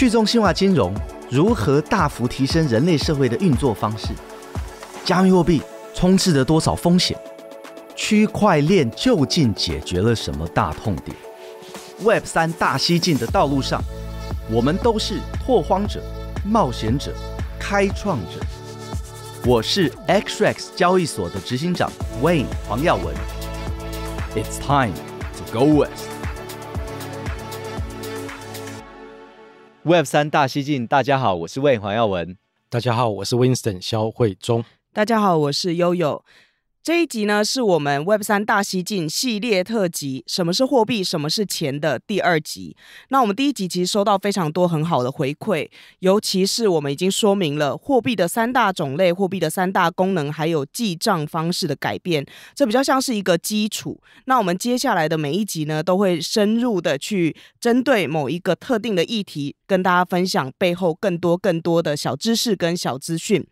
去中心化金融如何大幅提升人类社会的运作方式？加密货币充斥着多少风险？区块链究竟解决了什么大痛点？Web 三大西进的道路上，我们都是拓荒者、冒险者、开创者。我是 XRX 交易所的执行长 Wayne 黄耀文。It's time to go west. Web 三大西进，大家好，我是魏黄耀文。大家好，我是 Winston 肖慧忠。大家好，我是悠悠。这一集呢，是我们 Web 三大西进系列特辑，什么是货币，什么是钱的第二集。那我们第一集其实收到非常多很好的回馈，尤其是我们已经说明了货币的三大种类、货币的三大功能，还有记账方式的改变，这比较像是一个基础。那我们接下来的每一集呢，都会深入的去针对某一个特定的议题。跟大家分享背后更多更多的小知识跟小资讯。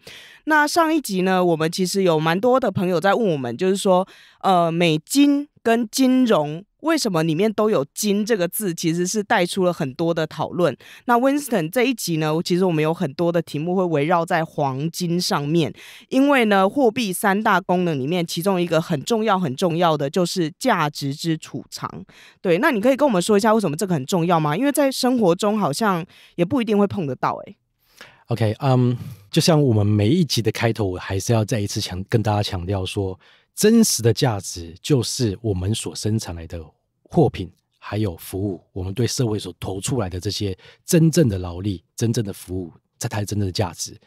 那上一集呢，我们其实有蛮多的朋友在问我们，就是说，呃，美金跟金融。为什么里面都有“金”这个字？其实是带出了很多的讨论。那 Winston 这一集呢？其实我们有很多的题目会围绕在黄金上面，因为呢，货币三大功能里面，其中一个很重要、很重要的就是价值之储藏。对，那你可以跟我们说一下，为什么这个很重要吗？因为在生活中好像也不一定会碰得到。哎，OK，嗯，就像我们每一集的开头，我还是要再一次强跟大家强调说。真实的价值就是我们所生产来的货品，还有服务，我们对社会所投出来的这些真正的劳力、真正的服务，这才是真正的价值。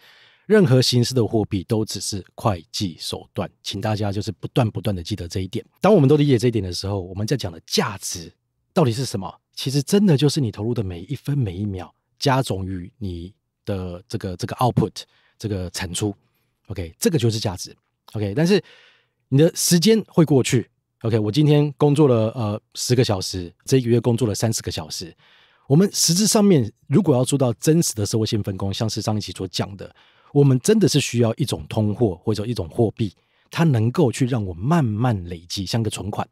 任何形式的货币都只是会计手段，请大家就是不断不断的记得这一点。当我们都理解这一点的时候，我们在讲的价值到底是什么？其实真的就是你投入的每一分每一秒，加总于你的这个这个 output 这个产出。OK，这个就是价值。OK，但是。你的时间会过去，OK？我今天工作了呃十个小时，这一个月工作了三十个小时。我们实质上面如果要做到真实的社会性分工，像是上一期所讲的，我们真的是需要一种通货或者一种货币，它能够去让我慢慢累积，像个存款。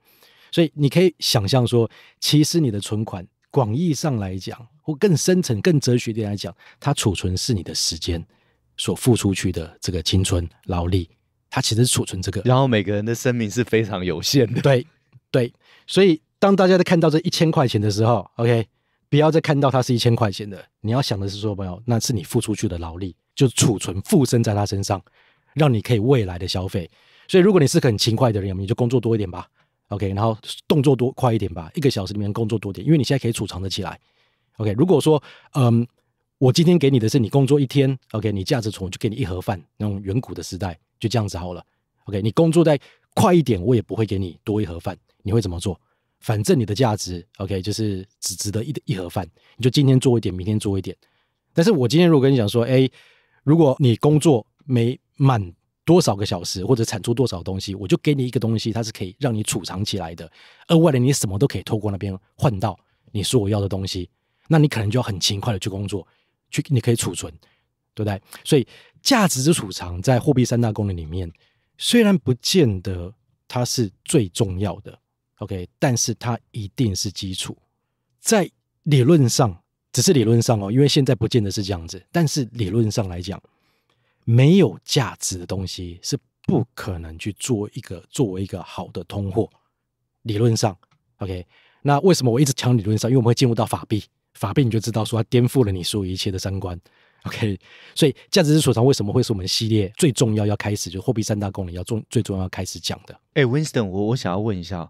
所以你可以想象说，其实你的存款，广义上来讲，或更深层、更哲学点来讲，它储存是你的时间所付出去的这个青春劳力。它其实是储存这个，然后每个人的生命是非常有限的。对，对，所以当大家在看到这一千块钱的时候，OK，不要再看到它是一千块钱的，你要想的是说，朋友，那是你付出去的劳力，就储存附身在他身上，让你可以未来的消费。所以如果你是很勤快的人，你就工作多一点吧，OK，然后动作多快一点吧，一个小时里面工作多点，因为你现在可以储藏的起来。OK，如果说，嗯。我今天给你的是你工作一天，OK，你价值从就给你一盒饭，那种远古的时代就这样子好了，OK，你工作再快一点，我也不会给你多一盒饭，你会怎么做？反正你的价值，OK，就是只值得一一盒饭，你就今天做一点，明天做一点。但是我今天如果跟你讲说，哎，如果你工作没满多少个小时，或者产出多少东西，我就给你一个东西，它是可以让你储藏起来的，额外的你什么都可以透过那边换到你说我要的东西，那你可能就要很勤快的去工作。去你可以储存，对不对？所以价值之储藏在货币三大功能里面，虽然不见得它是最重要的，OK，但是它一定是基础。在理论上，只是理论上哦，因为现在不见得是这样子，但是理论上来讲，没有价值的东西是不可能去做一个作为一个好的通货。理论上，OK，那为什么我一直强调理论上？因为我们会进入到法币。法币你就知道说它颠覆了你所有一切的三观，OK？所以价值之所长为什么会是我们系列最重要要开始就货币三大功能要重最重要要开始讲的？哎，Winston，我我想要问一下，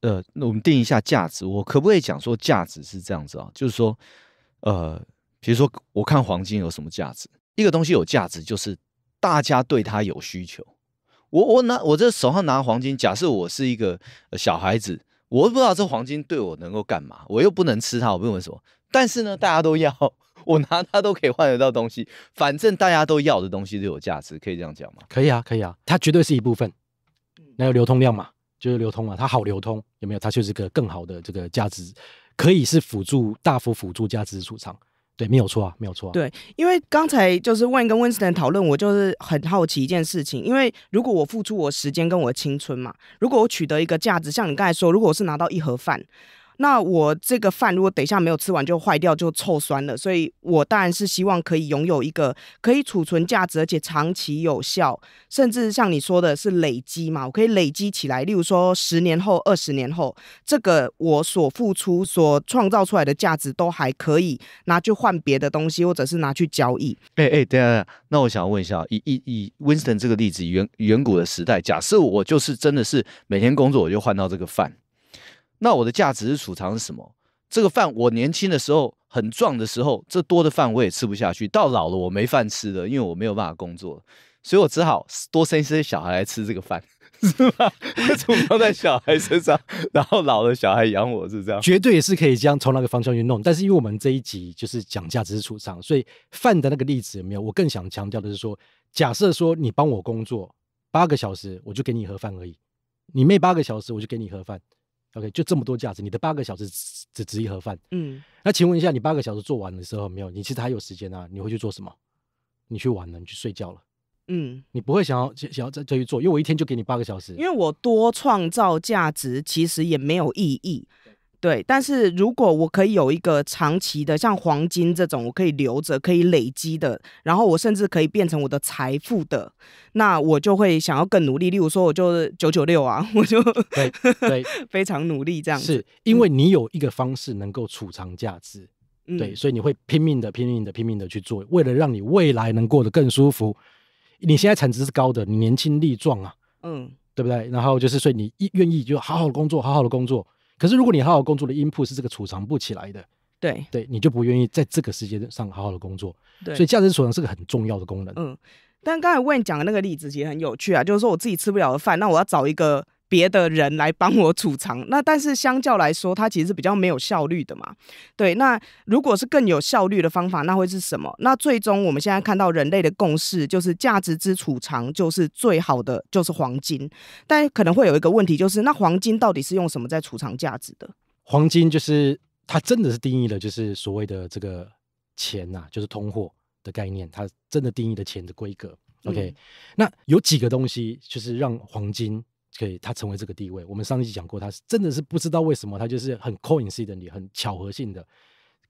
呃，我们定一下价值，我可不可以讲说价值是这样子啊？就是说，呃，比如说我看黄金有什么价值？一个东西有价值，就是大家对它有需求。我我拿我这手上拿黄金，假设我是一个小孩子，我不知道这黄金对我能够干嘛，我又不能吃它，我用为什么？但是呢，大家都要，我拿它都可以换得到东西，反正大家都要的东西都有价值，可以这样讲吗？可以啊，可以啊，它绝对是一部分，那有流通量嘛，就是流通啊，它好流通，有没有？它就是个更好的这个价值，可以是辅助，大幅辅助价值储藏，对，没有错啊，没有错。啊。对，因为刚才就是万跟温斯顿讨论，我就是很好奇一件事情，因为如果我付出我时间跟我青春嘛，如果我取得一个价值，像你刚才说，如果是拿到一盒饭。那我这个饭如果等一下没有吃完就坏掉就臭酸了，所以我当然是希望可以拥有一个可以储存价值而且长期有效，甚至像你说的是累积嘛，我可以累积起来，例如说十年后、二十年后，这个我所付出所创造出来的价值都还可以拿去换别的东西，或者是拿去交易。哎哎，等下，那我想问一下，以以以 Winston 这个例子，远远古的时代，假设我就是真的是每天工作我就换到这个饭。那我的价值是储藏是什么？这个饭我年轻的时候很壮的时候，这多的饭我也吃不下去。到老了我没饭吃了，因为我没有办法工作，所以我只好多生一些小孩来吃这个饭，是吧？储藏在小孩身上，然后老了小孩养我是这样，绝对也是可以这样从那个方向去弄。但是因为我们这一集就是讲价值是储藏，所以饭的那个例子有没有？我更想强调的是说，假设说你帮我工作八个小时，我就给你盒饭而已；你妹八个小时，我就给你盒饭。OK，就这么多价值，你的八个小时只值一盒饭。嗯，那请问一下，你八个小时做完的时候没有？你其实还有时间啊，你会去做什么？你去玩了，你去睡觉了。嗯，你不会想要想要再再去做，因为我一天就给你八个小时，因为我多创造价值其实也没有意义。对，但是如果我可以有一个长期的，像黄金这种，我可以留着，可以累积的，然后我甚至可以变成我的财富的，那我就会想要更努力。例如说，我就九九六啊，我就对对，非常努力这样子。是因为你有一个方式能够储藏价值，对，所以你会拼命的、拼命的、拼命的去做，为了让你未来能过得更舒服。你现在产值是高的，你年轻力壮啊，嗯，对不对？然后就是，所以你愿意就好好的工作，好好的工作。可是，如果你好好工作的 i n p u t 是这个储藏不起来的，对，对你就不愿意在这个世界上好好的工作，对。所以价值储存是个很重要的功能，嗯。但刚才问你讲的那个例子其实很有趣啊，就是说我自己吃不了的饭，那我要找一个。别的人来帮我储藏，那但是相较来说，它其实是比较没有效率的嘛。对，那如果是更有效率的方法，那会是什么？那最终我们现在看到人类的共识就是价值之储藏就是最好的，就是黄金。但可能会有一个问题，就是那黄金到底是用什么在储藏价值的？黄金就是它真的是定义了，就是所谓的这个钱呐，就是通货的概念，它真的定义了钱的规格。OK，那有几个东西就是让黄金。可以，他成为这个地位。我们上一集讲过，他是真的是不知道为什么，他就是很 c o i n c i d e n l y 很巧合性的，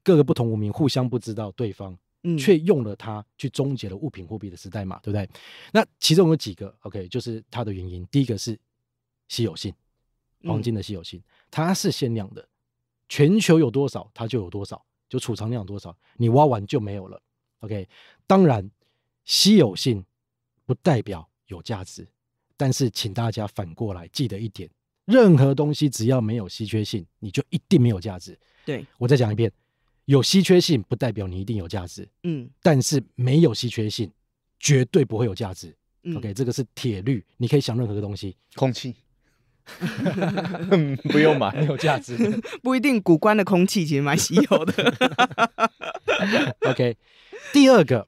各个不同文明互相不知道对方，嗯，却用了它去终结了物品货币的时代嘛，对不对？那其中有几个 OK，就是它的原因。第一个是稀有性，黄金的稀有性，它是限量的，全球有多少它就有多少，就储藏量多少，你挖完就没有了。OK，当然，稀有性不代表有价值。但是，请大家反过来记得一点：任何东西只要没有稀缺性，你就一定没有价值。对我再讲一遍，有稀缺性不代表你一定有价值。嗯，但是没有稀缺性，绝对不会有价值。OK，这个是铁律。你可以想任何个东西，空气，不用买，没有价值。不一定，古关的空气其实蛮稀有的。OK，第二个，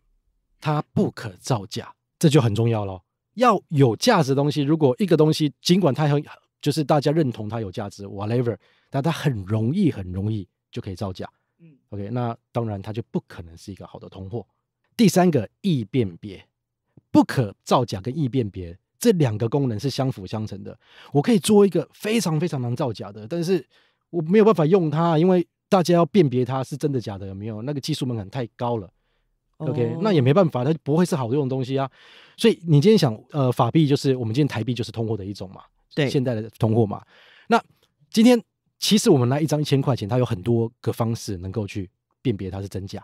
它不可造假，这就很重要喽。要有价值的东西，如果一个东西尽管它很，就是大家认同它有价值，whatever，但它很容易很容易就可以造假，嗯，OK，那当然它就不可能是一个好的通货。第三个易辨别，不可造假跟易辨别这两个功能是相辅相成的。我可以做一个非常非常难造假的，但是我没有办法用它，因为大家要辨别它是真的假的，有没有那个技术门槛太高了。OK，那也没办法，它不会是好用的东西啊。所以你今天想，呃，法币就是我们今天台币就是通货的一种嘛，对，现在的通货嘛。那今天其实我们拿一张一千块钱，它有很多个方式能够去辨别它是真假。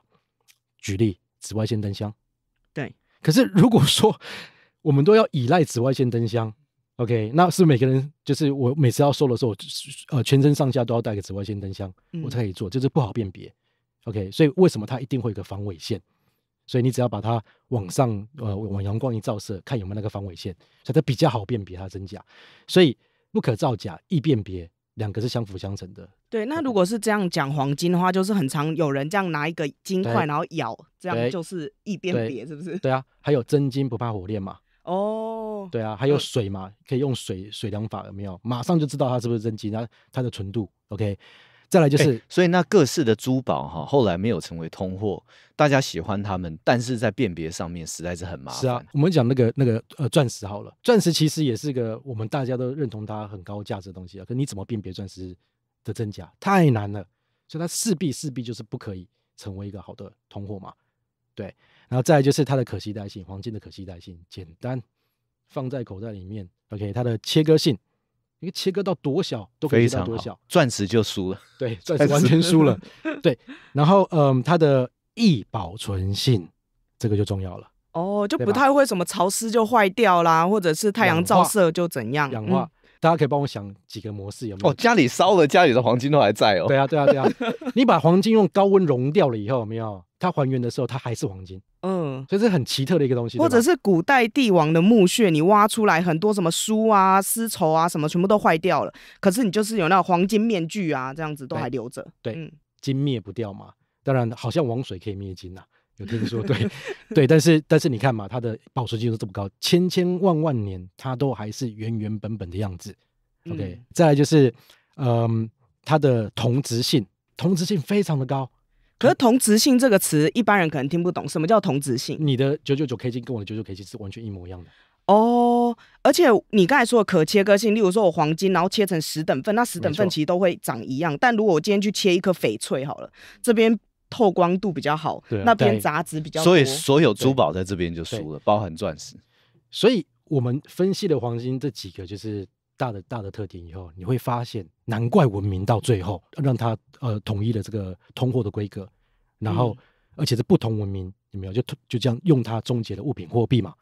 举例紫外线灯箱，对。可是如果说我们都要依赖紫外线灯箱，OK，那是每个人就是我每次要收的时候，呃，全身上下都要带个紫外线灯箱，我才可以做，就是不好辨别。OK，所以为什么它一定会有个防伪线？所以你只要把它往上，呃，往阳光一照射，看有没有那个防伪线，所以它比较好辨别它真假。所以不可造假，易辨别，两个是相辅相成的。对，那如果是这样讲黄金的话，就是很常有人这样拿一个金块，然后咬，这样就是易辨别，是不是？对啊，还有真金不怕火炼嘛。哦。对啊，还有水嘛，可以用水水量法有没有？马上就知道它是不是真金，它它的纯度。OK。再来就是，所以那各式的珠宝哈，后来没有成为通货，大家喜欢他们，但是在辨别上面实在是很麻烦。是啊，我们讲那个那个呃钻石好了，钻石其实也是个我们大家都认同它很高价值的东西啊。可你怎么辨别钻石的真假？太难了，所以它势必势必就是不可以成为一个好的通货嘛。对，然后再来就是它的可携带性，黄金的可携带性，简单放在口袋里面。OK，它的切割性。一个切割到多小都可以切割多小，钻石就输了。对，钻石完全输了。对，然后嗯，它的易保存性这个就重要了。哦，就不太会什么潮湿就坏掉啦，或者是太阳照射就怎样氧化。大家可以帮我想几个模式有没有？哦，家里烧了，家里的黄金都还在哦。对啊，对啊，对啊。你把黄金用高温熔掉了以后，有没有它还原的时候，它还是黄金。嗯，所这是很奇特的一个东西，或者是古代帝王的墓穴，你挖出来很多什么书啊、丝绸啊什么，全部都坏掉了，可是你就是有那黄金面具啊，这样子都还留着。对，金灭不掉嘛？当然，好像王水可以灭金啊，有听说？对，对，但是但是你看嘛，它的保存技术这么高，千千万万年它都还是原原本本的样子。OK，再来就是，嗯，它的同质性，同质性非常的高。可是同质性这个词，一般人可能听不懂，什么叫同质性？你的九九九 K 金跟我的九九 K 金是完全一模一样的哦，而且你刚才说的可切割性，例如说我黄金，然后切成十等份，那十等份其实都会长一样。但如果我今天去切一颗翡翠好了，这边透光度比较好，那边杂质比较，所以所有珠宝在这边就输了，包含钻石。所以我们分析的黄金这几个就是。大的大的特点以后，你会发现，难怪文明到最后让它呃统一了这个通货的规格，然后而且是不同文明有没有就就这样用它终结了物品货币嘛？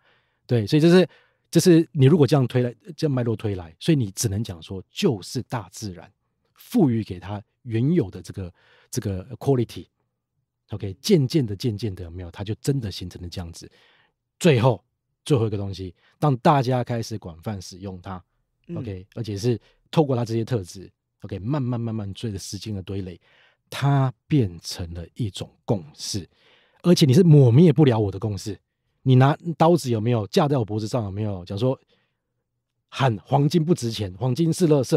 对，所以这是这是你如果这样推来这样脉络推来，所以你只能讲说就是大自然赋予给它原有的这个这个 quality，OK，渐渐的渐渐的没有它就真的形成了这样子，最后最后一个东西，让大家开始广泛使用它。OK，而且是透过他这些特质，OK，慢慢慢慢随着时间的堆垒，它变成了一种共识。而且你是抹灭不了我的共识。你拿刀子有没有架在我脖子上？有没有讲说喊黄金不值钱，黄金是垃圾？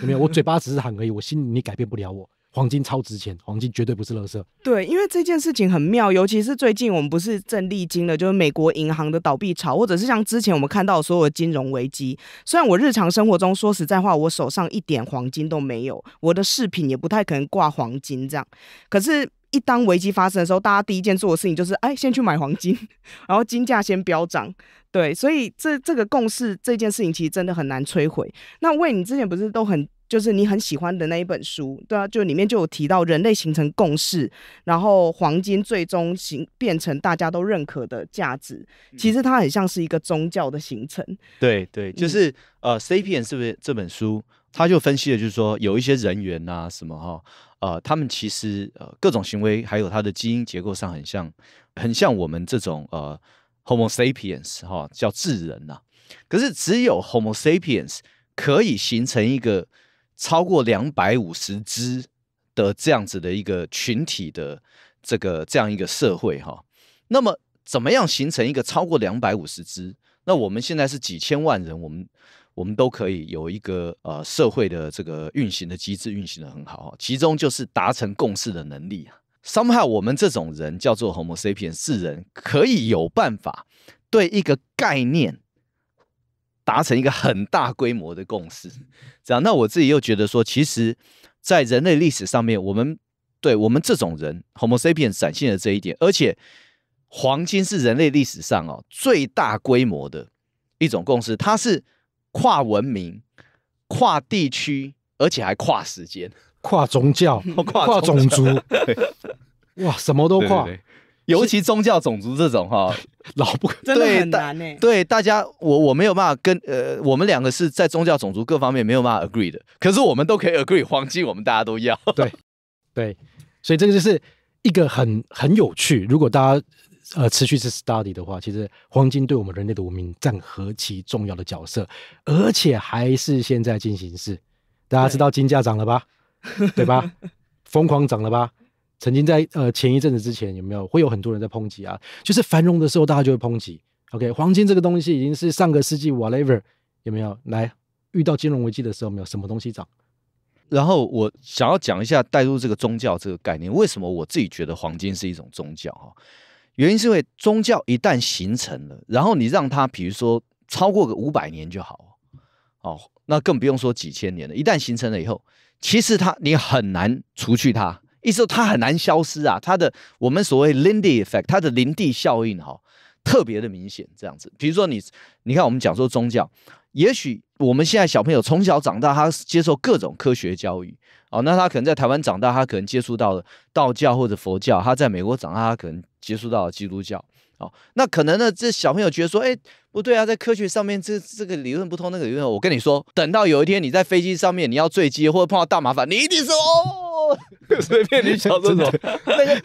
有没有？我嘴巴只是喊而已，我心里你改变不了我。黄金超值钱，黄金绝对不是垃圾。对，因为这件事情很妙，尤其是最近我们不是正历经了，就是美国银行的倒闭潮，或者是像之前我们看到所有的金融危机。虽然我日常生活中说实在话，我手上一点黄金都没有，我的饰品也不太可能挂黄金这样。可是，一当危机发生的时候，大家第一件做的事情就是，哎，先去买黄金，然后金价先飙涨。对，所以这这个共识，这件事情其实真的很难摧毁。那为你之前不是都很？就是你很喜欢的那一本书，对啊，就里面就有提到人类形成共识，然后黄金最终形变成大家都认可的价值。其实它很像是一个宗教的形成。对对，就是呃 sapiens 不是这本书，他就分析的就是说，有一些人员啊什么哈，呃，他们其实呃各种行为还有他的基因结构上很像，很像我们这种呃 Homo sapiens 哈，叫智人呐。可是只有 Homo sapiens 可以形成一个。超过两百五十只的这样子的一个群体的这个这样一个社会哈，那么怎么样形成一个超过两百五十只？那我们现在是几千万人，我们我们都可以有一个呃社会的这个运行的机制运行的很好哈，其中就是达成共识的能力。啊。somehow 我们这种人叫做 Homo sapiens 人，可以有办法对一个概念。达成一个很大规模的共识，这样。那我自己又觉得说，其实，在人类历史上面，我们对我们这种人，Homo sapiens 展现了这一点。而且，黄金是人类历史上哦最大规模的一种共识，它是跨文明、跨地区，而且还跨时间、跨宗教、跨种族。哇，什么都跨。尤其宗教、种族这种哈，老不对，对大家，我我没有办法跟呃，我们两个是在宗教、种族各方面没有办法 agree 的，可是我们都可以 agree 黄金，我们大家都要。对，对，所以这个就是一个很很有趣。如果大家呃持续是 study 的话，其实黄金对我们人类的文明占何其重要的角色，而且还是现在进行式。大家知道金价涨了吧？对吧？疯狂涨了吧？曾经在呃前一阵子之前有没有会有很多人在抨击啊？就是繁荣的时候大家就会抨击，OK？黄金这个东西已经是上个世纪 whatever 有没有？来遇到金融危机的时候，没有什么东西涨。然后我想要讲一下带入这个宗教这个概念，为什么我自己觉得黄金是一种宗教哈？原因是因为宗教一旦形成了，然后你让它比如说超过个五百年就好，哦，那更不用说几千年了。一旦形成了以后，其实它你很难除去它。意思说它很难消失啊，它的我们所谓林地 c t 它的林地效应哈特别的明显这样子。比如说你，你看我们讲说宗教，也许我们现在小朋友从小长大，他接受各种科学教育，哦，那他可能在台湾长大，他可能接触到了道教或者佛教；他在美国长大，他可能接触到了基督教。哦，那可能呢，这小朋友觉得说，哎，不对啊，在科学上面这这个理论不通，那个理论。我跟你说，等到有一天你在飞机上面你要坠机或者碰到大麻烦，你一定是哦。随便你想这种，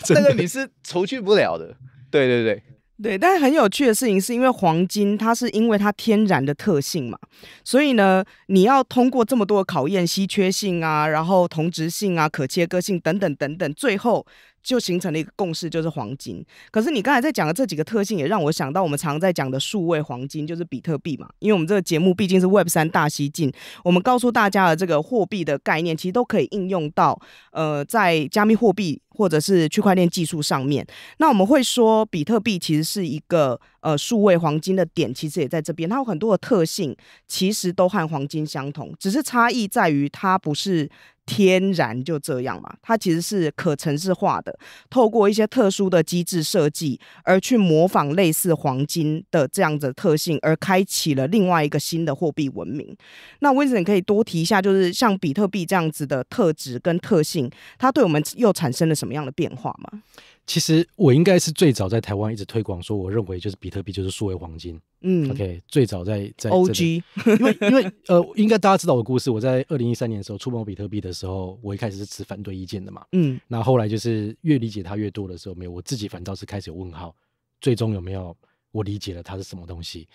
这 个个你是除去不了的。对对对对，但是很有趣的事情，是因为黄金，它是因为它天然的特性嘛，所以呢，你要通过这么多考验，稀缺性啊，然后同质性啊，可切割性等等等等，最后。就形成了一个共识，就是黄金。可是你刚才在讲的这几个特性，也让我想到我们常在讲的数位黄金，就是比特币嘛。因为我们这个节目毕竟是 Web 三大西进，我们告诉大家的这个货币的概念，其实都可以应用到呃，在加密货币或者是区块链技术上面。那我们会说，比特币其实是一个呃数位黄金的点，其实也在这边。它有很多的特性，其实都和黄金相同，只是差异在于它不是。天然就这样嘛，它其实是可城市化的，透过一些特殊的机制设计，而去模仿类似黄金的这样子特性，而开启了另外一个新的货币文明。那威森可以多提一下，就是像比特币这样子的特质跟特性，它对我们又产生了什么样的变化吗？其实我应该是最早在台湾一直推广，说我认为就是比特币就是数位黄金。嗯，OK，最早在在 OG，因为因为呃，应该大家知道我的故事，我在二零一三年的时候触碰比特币的时候，我一开始是持反对意见的嘛。嗯，那后来就是越理解它越多的时候，没有，我自己反倒是开始有问号，最终有没有我理解了它是什么东西？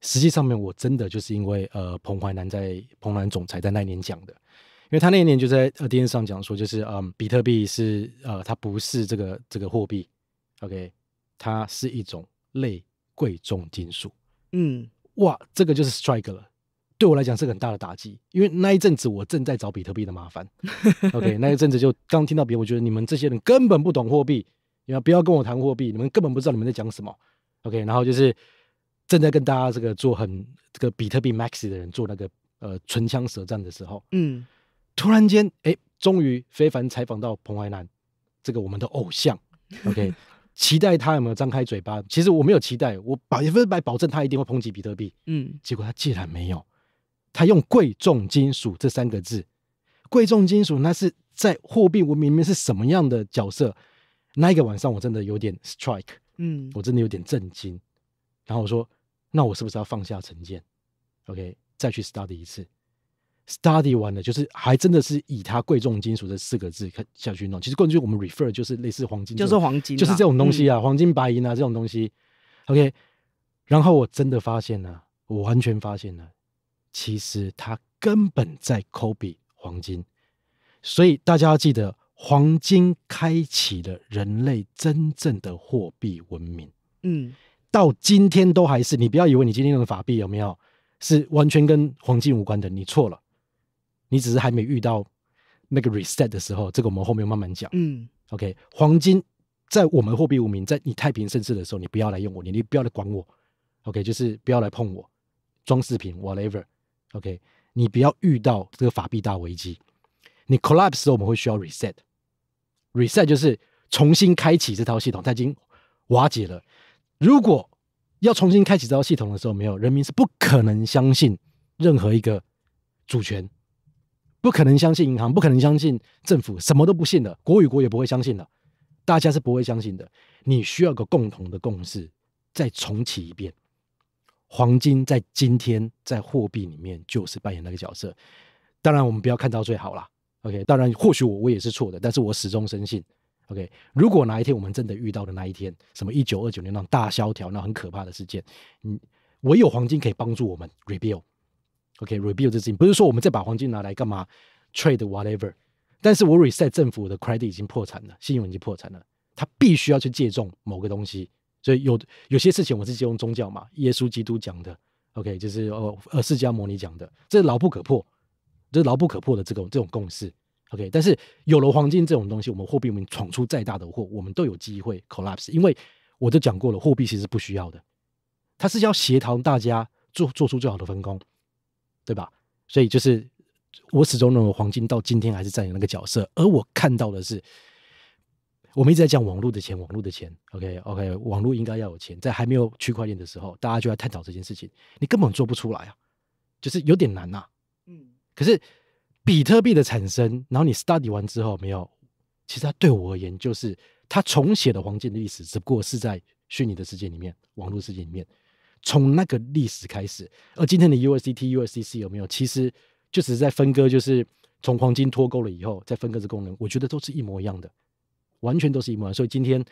实际上面我真的就是因为呃，彭淮南在彭兰总裁在那年讲的。因为他那一年就在呃电视上讲说，就是嗯，比特币是呃，它不是这个这个货币，OK，它是一种类贵重金属。嗯，哇，这个就是 strike 了，对我来讲是很大的打击。因为那一阵子我正在找比特币的麻烦，OK，那一阵子就刚听到别人，我觉得你们这些人根本不懂货币，你们不要跟我谈货币，你们根本不知道你们在讲什么，OK。然后就是正在跟大家这个做很这个比特币 Max 的人做那个呃唇枪舌战的时候，嗯。突然间，哎，终于非凡采访到彭淮南，这个我们的偶像，OK，期待他有没有张开嘴巴。其实我没有期待，我保也不是来保证他一定会抨击比特币，嗯。结果他竟然没有，他用贵重金属这三个字，贵重金属那是在货币文明里面是什么样的角色？那一个晚上我真的有点 strike，嗯，我真的有点震惊。然后我说，那我是不是要放下成见，OK，再去 study 一次？study 完了，就是还真的是以它贵重金属这四个字看下去弄。其实冠军我们 refer 就是类似黄金，就是黄金，就是这种东西啊，黄金、白银啊这种东西。OK，然后我真的发现了，我完全发现了，其实它根本在抠比黄金。所以大家要记得，黄金开启了人类真正的货币文明。嗯，到今天都还是，你不要以为你今天用的法币有没有是完全跟黄金无关的，你错了。你只是还没遇到那个 reset 的时候，这个我们后面慢慢讲。嗯，OK，黄金在我们货币无名，在你太平盛世的时候，你不要来用我，你你不要来管我，OK，就是不要来碰我，装饰品 whatever，OK，你不要遇到这个法币大危机，你 collapse 时候我们会需要 reset，reset 就是重新开启这套系统，它已经瓦解了。如果要重新开启这套系统的时候，没有人民是不可能相信任何一个主权。不可能相信银行，不可能相信政府，什么都不信的，国与国也不会相信的，大家是不会相信的。你需要个共同的共识，再重启一遍。黄金在今天在货币里面就是扮演那个角色。当然，我们不要看到最好了。OK，当然，或许我我也是错的，但是我始终深信。OK，如果哪一天我们真的遇到的那一天，什么一九二九年那种大萧条，那很可怕的事件，嗯，唯有黄金可以帮助我们。r e b u i l d OK，review 这事情不是说我们再把黄金拿来干嘛，trade whatever。但是我 reset 政府的 credit 已经破产了，信用已经破产了，他必须要去借重某个东西。所以有有些事情我是借用宗教嘛，耶稣基督讲的，OK，就是呃呃释迦牟尼讲的，这是牢不可破，这是牢不可破的这种这种共识，OK。但是有了黄金这种东西，我们货币我们闯出再大的祸，我们都有机会 collapse。因为我都讲过了，货币其实不需要的，它是要协调大家做做出最好的分工。对吧？所以就是我始终认为黄金到今天还是占有那个角色，而我看到的是，我们一直在讲网络的钱，网络的钱，OK OK，网络应该要有钱，在还没有区块链的时候，大家就在探讨这件事情，你根本做不出来啊，就是有点难呐。嗯，可是比特币的产生，然后你 study 完之后没有，其实它对我而言就是它重写的黄金的历史，只不过是在虚拟的世界里面，网络世界里面。从那个历史开始，而今天的 USDT、USDC 有没有？其实就只是在分割，就是从黄金脱钩了以后再分割这功能，我觉得都是一模一样的，完全都是一模一样。所以今天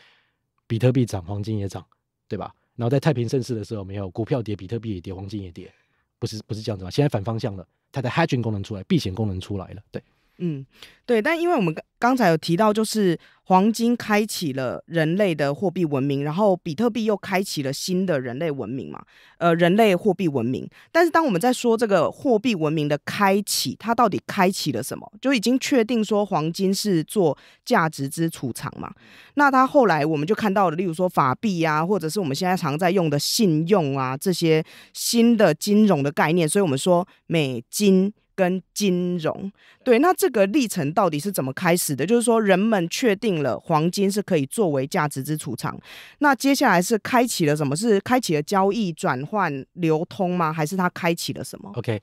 比特币涨，黄金也涨，对吧？然后在太平盛世的时候没有，股票跌，比特币也跌，黄金也跌，不是不是这样子吗？现在反方向了，它的 hedging 功能出来，避险功能出来了，对。嗯，对，但因为我们刚才有提到，就是黄金开启了人类的货币文明，然后比特币又开启了新的人类文明嘛，呃，人类货币文明。但是当我们在说这个货币文明的开启，它到底开启了什么？就已经确定说黄金是做价值之储藏嘛。那它后来我们就看到了，例如说法币啊，或者是我们现在常在用的信用啊这些新的金融的概念。所以我们说美金。跟金融，对，那这个历程到底是怎么开始的？就是说，人们确定了黄金是可以作为价值之储藏，那接下来是开启了什么？是开启了交易、转换、流通吗？还是它开启了什么？OK，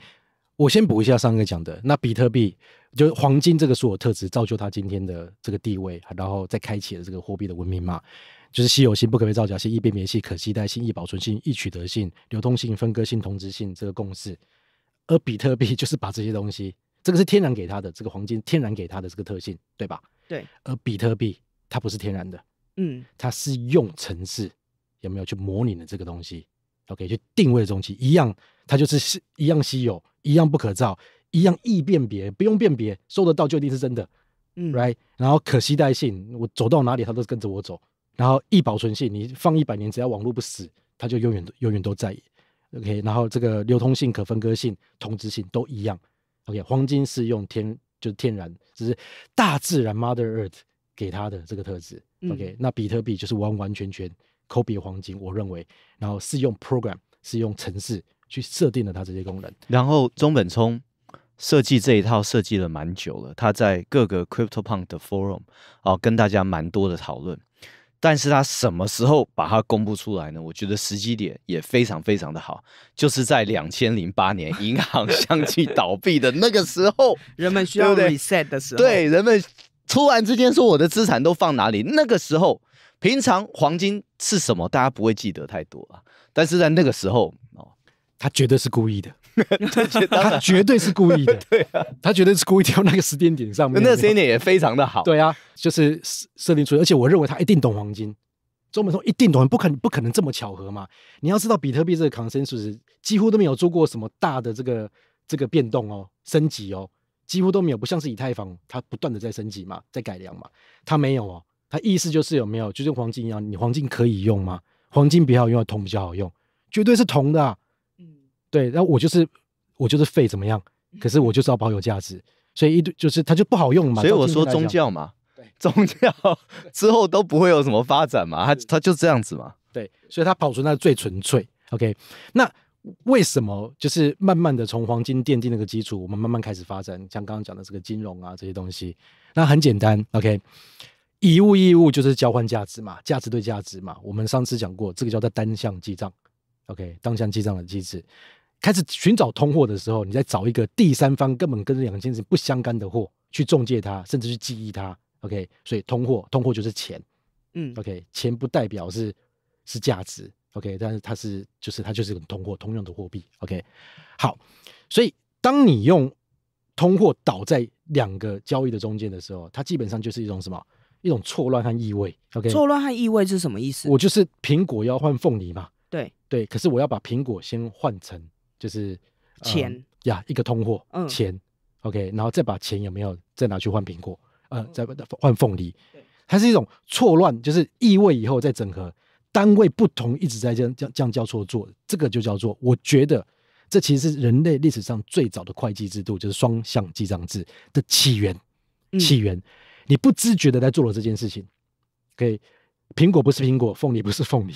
我先补一下上个讲的，那比特币就是黄金这个是我特质造就它今天的这个地位，然后再开启了这个货币的文明嘛，就是稀有性、不可被造假性、易辨别性、可期待、性、易保存性、易取得性、流通性、分割性、同质性这个共识。而比特币 就是把这些东西，这个是天然给它的，这个黄金天然给它的这个特性，对吧？对。而比特币它不是天然的，嗯，它是用程式有没有去模拟的这个东西？OK，去定位的东西一样，它就是稀，一样稀有，一样不可造，一样易辨别，不用辨别，收得到就一定是真的，嗯，Right。然后可携带性，我走到哪里它都跟着我走。然后易保存性，你放一百年，只要网络不死，它就永远永远都在。OK，然后这个流通性、可分割性、同质性都一样。OK，黄金是用天，就是天然，只是大自然 Mother Earth 给它的这个特质。OK，那比特币就是完完全全 copy 黄金，我认为，然后是用 program，是用程式去设定了它这些功能。然后中本聪设计这一套设计了蛮久了，他在各个 CryptoPunk 的 Forum 哦，跟大家蛮多的讨论。但是他什么时候把它公布出来呢？我觉得时机点也非常非常的好，就是在两千零八年银行相继倒闭的那个时候，人们需要 reset 的时候，对人们突然之间说我的资产都放哪里？那个时候，平常黄金是什么，大家不会记得太多啊，但是在那个时候。他绝对是故意的，他绝对是故意的，对啊，他绝对是故意挑那个时间点上面，那时间点也非常的好，对啊，就是设定出而且我认为他一定懂黄金，周本聪一定懂，不可能不可能这么巧合嘛？你要知道，比特币这个共识是几乎都没有做过什么大的这个这个变动哦，升级哦，几乎都没有，不像是以太坊，它不断的在升级嘛，在改良嘛，它没有哦，它意思就是有没有，就跟黄金一样，你黄金可以用吗？黄金比较好用，铜比较好用，绝对是铜的。对，然后我就是我就是废怎么样？可是我就是要保有价值，所以一堆就是它就不好用嘛。所以我说宗教嘛，对，宗教之后都不会有什么发展嘛，它它就这样子嘛。对，所以它保存那最纯粹。OK，那为什么就是慢慢的从黄金奠定那个基础，我们慢慢开始发展？像刚刚讲的这个金融啊这些东西，那很简单。OK，以物易物就是交换价值嘛，价值对价值嘛。我们上次讲过，这个叫做单向记账。OK，单向记账的机制。开始寻找通货的时候，你再找一个第三方，根本跟这两件事不相干的货去中介它，甚至去记忆它。OK，所以通货，通货就是钱。嗯，OK，钱不代表是是价值。OK，但是它是就是它就是个通货通用的货币。OK，好，所以当你用通货倒在两个交易的中间的时候，它基本上就是一种什么一种错乱和意味。OK，错乱和意味是什么意思？我就是苹果要换凤梨嘛。对对，可是我要把苹果先换成。就是钱呀，一个通货，钱，OK，然后再把钱有没有再拿去换苹果，呃，再换凤梨，它是一种错乱，就是意味以后再整合，单位不同一直在这样这样交错做这个就叫做，我觉得这其实是人类历史上最早的会计制度，就是双向记账制的起源，起源，你不自觉的在做了这件事情，OK，苹果不是苹果，凤梨不是凤梨。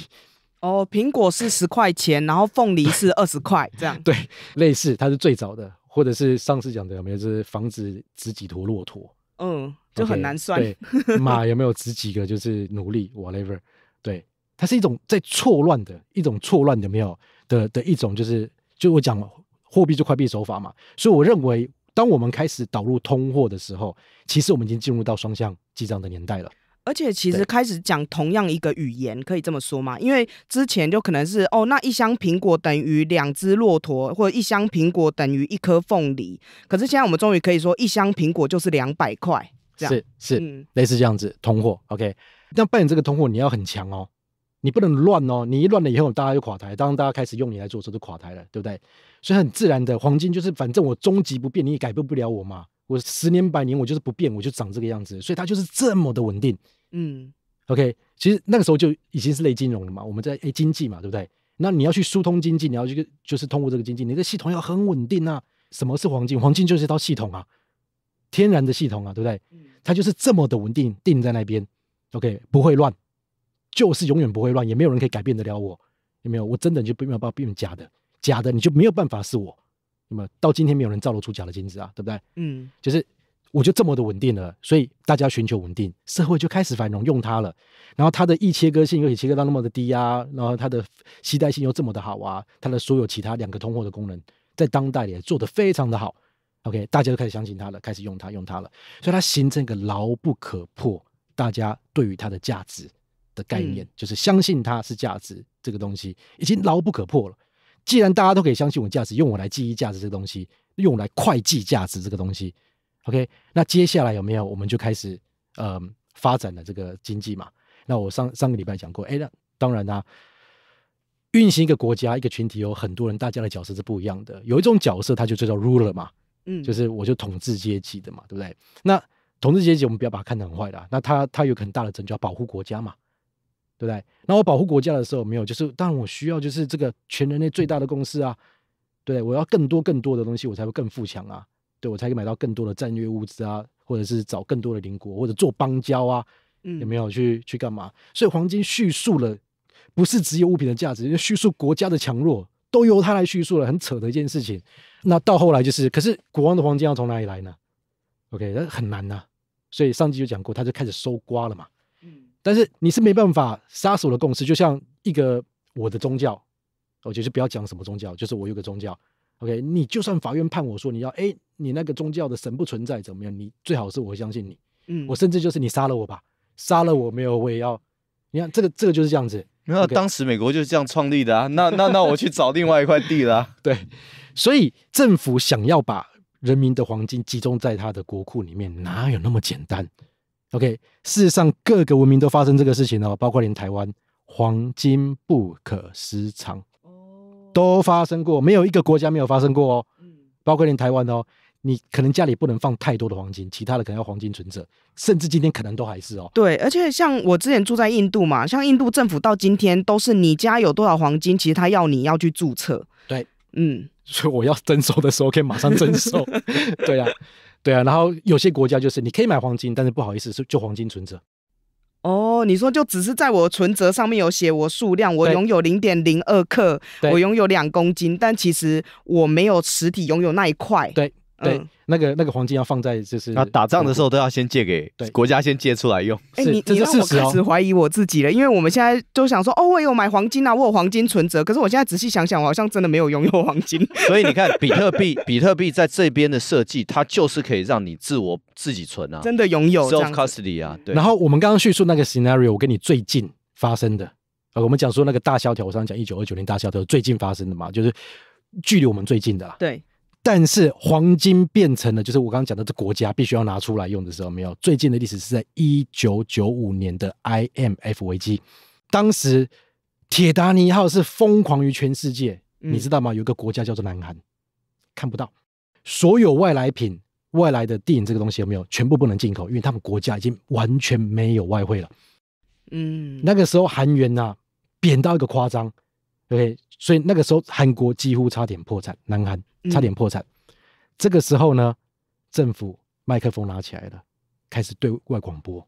哦，苹果是十块钱，然后凤梨是二十块，这样。对，类似，它是最早的，或者是上次讲的有没有就是防止值几坨骆驼？嗯，就很难算。对，马有没有值几个？就是奴隶，whatever。对，它是一种在错乱的一种错乱的没有的的一种，就是就我讲货币就快币手法嘛。所以我认为，当我们开始导入通货的时候，其实我们已经进入到双向记账的年代了。而且其实开始讲同样一个语言，可以这么说吗？因为之前就可能是哦，那一箱苹果等于两只骆驼，或者一箱苹果等于一颗凤梨。可是现在我们终于可以说一箱苹果就是两百块，这样是是，嗯，类似这样子通货。OK，那扮演这个通货你要很强哦，你不能乱哦，你一乱了以后大家就垮台，当大家开始用你来做时候就垮台了，对不对？所以很自然的，黄金就是反正我终极不变，你也改变不了我嘛。我十年百年我就是不变，我就长这个样子，所以它就是这么的稳定。嗯，OK，其实那个时候就已经是类金融了嘛，我们在哎经济嘛，对不对？那你要去疏通经济，你要去就是通过这个经济，你的系统要很稳定啊。什么是黄金？黄金就是一套系统啊，天然的系统啊，对不对？它就是这么的稳定，定在那边，OK，不会乱，就是永远不会乱，也没有人可以改变得了我，有没有？我真的就没有办法变成假的，假的你就没有办法是我，那么到今天没有人造露出假的金子啊，对不对？嗯，就是。我就这么的稳定了，所以大家寻求稳定，社会就开始繁荣，用它了。然后它的易切割性又可以切割到那么的低啊，然后它的携带性又这么的好啊，它的所有其他两个通货的功能在当代也做得非常的好。OK，大家都开始相信它了，开始用它用它了，所以它形成一个牢不可破，大家对于它的价值的概念，就是相信它是价值这个东西已经牢不可破了。既然大家都可以相信我价值，用我来记忆价值这东西，用来会计价值这个东西。OK，那接下来有没有我们就开始呃发展的这个经济嘛？那我上上个礼拜讲过，哎，那当然啦，运行一个国家一个群体有很多人，大家的角色是不一样的。有一种角色，它就叫做 ruler 嘛，嗯，就是我就统治阶级的嘛，对不对？那统治阶级我们不要把它看得很坏的，那他他有很大的责任，就要保护国家嘛，对不对？那我保护国家的时候，没有就是，但我需要就是这个全人类最大的共识啊，对我要更多更多的东西，我才会更富强啊。对，我才可以买到更多的战略物资啊，或者是找更多的邻国，或者做邦交啊，有没有去去干嘛？所以黄金叙述了，不是只有物品的价值，就叙述国家的强弱都由它来叙述了，很扯的一件事情。那到后来就是，可是国王的黄金要从哪里来呢？OK，那很难呐。所以上集就讲过，他就开始收刮了嘛。嗯，但是你是没办法杀死我的共识，就像一个我的宗教，我就是不要讲什么宗教，就是我有个宗教。OK，你就算法院判我说你要，哎，你那个宗教的神不存在怎么样？你最好是我相信你，嗯，我甚至就是你杀了我吧，杀了我没有，我也要，你看这个这个就是这样子。那当时美国就是这样创立的啊，那那那我去找另外一块地了啊。对，所以政府想要把人民的黄金集中在他的国库里面，哪有那么简单？OK，事实上各个文明都发生这个事情哦，包括连台湾，黄金不可私藏。都发生过，没有一个国家没有发生过哦，包括连台湾哦，你可能家里不能放太多的黄金，其他的可能要黄金存折，甚至今天可能都还是哦。对，而且像我之前住在印度嘛，像印度政府到今天都是你家有多少黄金，其实他要你要去注册。对，嗯，所以我要征收的时候可以马上征收。对啊，对啊，然后有些国家就是你可以买黄金，但是不好意思是就黄金存折。哦，你说就只是在我存折上面有写我数量，我拥有零点零二克，我拥有两公斤，但其实我没有实体拥有那一块。对。对，那个那个黄金要放在就是啊，打仗的时候都要先借给国家，先借出来用。哎，你你让我开始怀疑我自己了，因为我们现在都想说，哦，我有买黄金啊，我有黄金存折。可是我现在仔细想想，我好像真的没有拥有黄金。所以你看，比特币，比特币在这边的设计，它就是可以让你自我自己存啊，真的拥有。self custody 啊。对。然后我们刚刚叙述那个 scenario，我跟你最近发生的，呃，我们讲说那个大萧条，我上讲一九二九年大萧条，最近发生的嘛，就是距离我们最近的。对。但是黄金变成了，就是我刚刚讲的，这国家必须要拿出来用的时候，没有最近的历史是在一九九五年的 IMF 危机，当时铁达尼号是疯狂于全世界，你知道吗？有一个国家叫做南韩，看不到所有外来品、外来的电影这个东西有没有全部不能进口，因为他们国家已经完全没有外汇了。嗯，那个时候韩元呐贬到一个夸张对，所以那个时候韩国几乎差点破产，南韩。差点破产，这个时候呢，政府麦克风拿起来了，开始对外广播。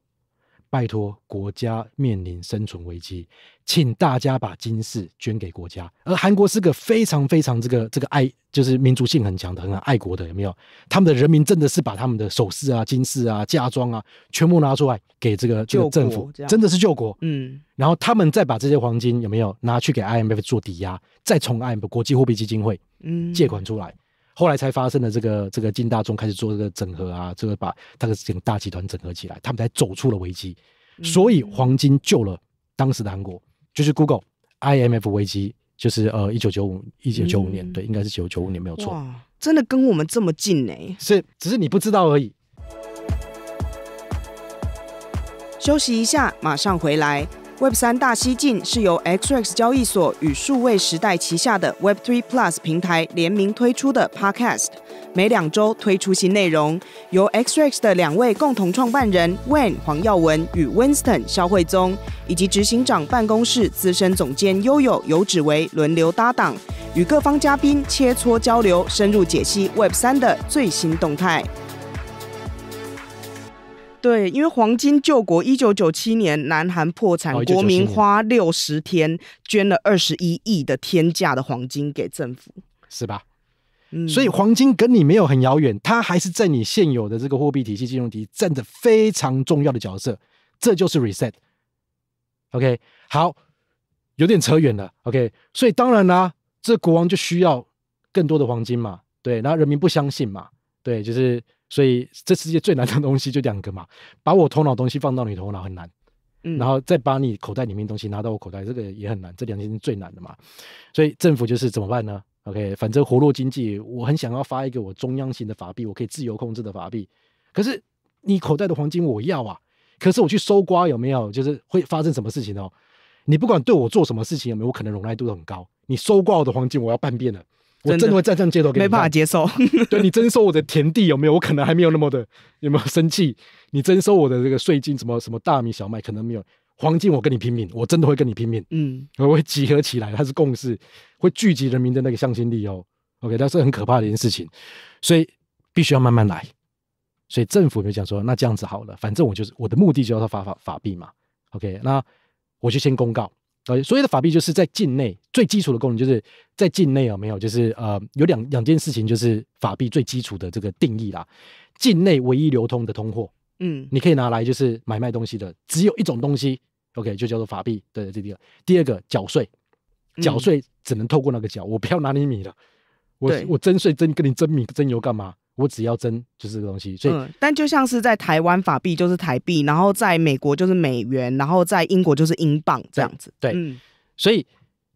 拜托，国家面临生存危机，请大家把金饰捐给国家。而韩国是个非常非常这个这个爱，就是民族性很强的，很爱国的，有没有？他们的人民真的是把他们的首饰啊、金饰啊、嫁妆啊，全部拿出来给这个这个政府，真的是救国。嗯，然后他们再把这些黄金有没有拿去给 IMF 做抵押，再从 IM 国际货币基金会嗯借款出来。后来才发生的这个这个金大中开始做这个整合啊，这个把他的整个大集团整合起来，他们才走出了危机。所以黄金救了当时的韩国，就是 Google IMF 危机，就是呃一九九五一九九五年对，应该是九九五年没有错。哇，真的跟我们这么近呢？是，只是你不知道而已。休息一下，马上回来。Web 三大西进是由 XRX 交易所与数位时代旗下的 Web3 Plus 平台联名推出的 Podcast，每两周推出新内容，由 XRX 的两位共同创办人 Wen 黄耀文与 Winston 肖慧宗以及执行长办公室资深总监悠悠游指为轮流搭档，与各方嘉宾切磋交流，深入解析 Web 三的最新动态。对，因为黄金救国，一九九七年南韩破产，国民花六十天捐了二十一亿的天价的黄金给政府，是吧？嗯，所以黄金跟你没有很遥远，它还是在你现有的这个货币体系、金融体系占着非常重要的角色，这就是 reset。OK，好，有点扯远了。OK，所以当然啦，这国王就需要更多的黄金嘛，对，后人民不相信嘛，对，就是。所以这世界最难的东西就两个嘛，把我头脑东西放到你头脑很难，然后再把你口袋里面东西拿到我口袋，这个也很难，这两件是最难的嘛。所以政府就是怎么办呢？OK，反正活络经济，我很想要发一个我中央型的法币，我可以自由控制的法币。可是你口袋的黄金我要啊，可是我去搜刮有没有？就是会发生什么事情哦？你不管对我做什么事情，有没有可能容耐度很高？你收刮我的黄金，我要半变的。我真的会站在街头，没办法接受。对，你征收我的田地有没有？我可能还没有那么的有没有生气？你征收我的这个税金，什么什么大米小麦，可能没有黄金，我跟你拼命，我真的会跟你拼命。嗯，我会集合起来，它是共识，会聚集人民的那个向心力哦。OK，但是很可怕的一件事情，所以必须要慢慢来。所以政府就讲说，那这样子好了，反正我就是我的目的就是要发法法币嘛。OK，那我就先公告。所谓的法币就是在境内最基础的功能就是在境内有没有，就是呃，有两两件事情，就是法币最基础的这个定义啦，境内唯一流通的通货，嗯，你可以拿来就是买卖东西的，只有一种东西，OK，就叫做法币对，这二，第二个缴税，缴税只能透过那个缴，我不要拿你米了，我我征税征跟你征米征油干嘛？我只要真就是这个东西，所以但就像是在台湾法币就是台币，然后在美国就是美元，然后在英国就是英镑这样子。对，嗯，所以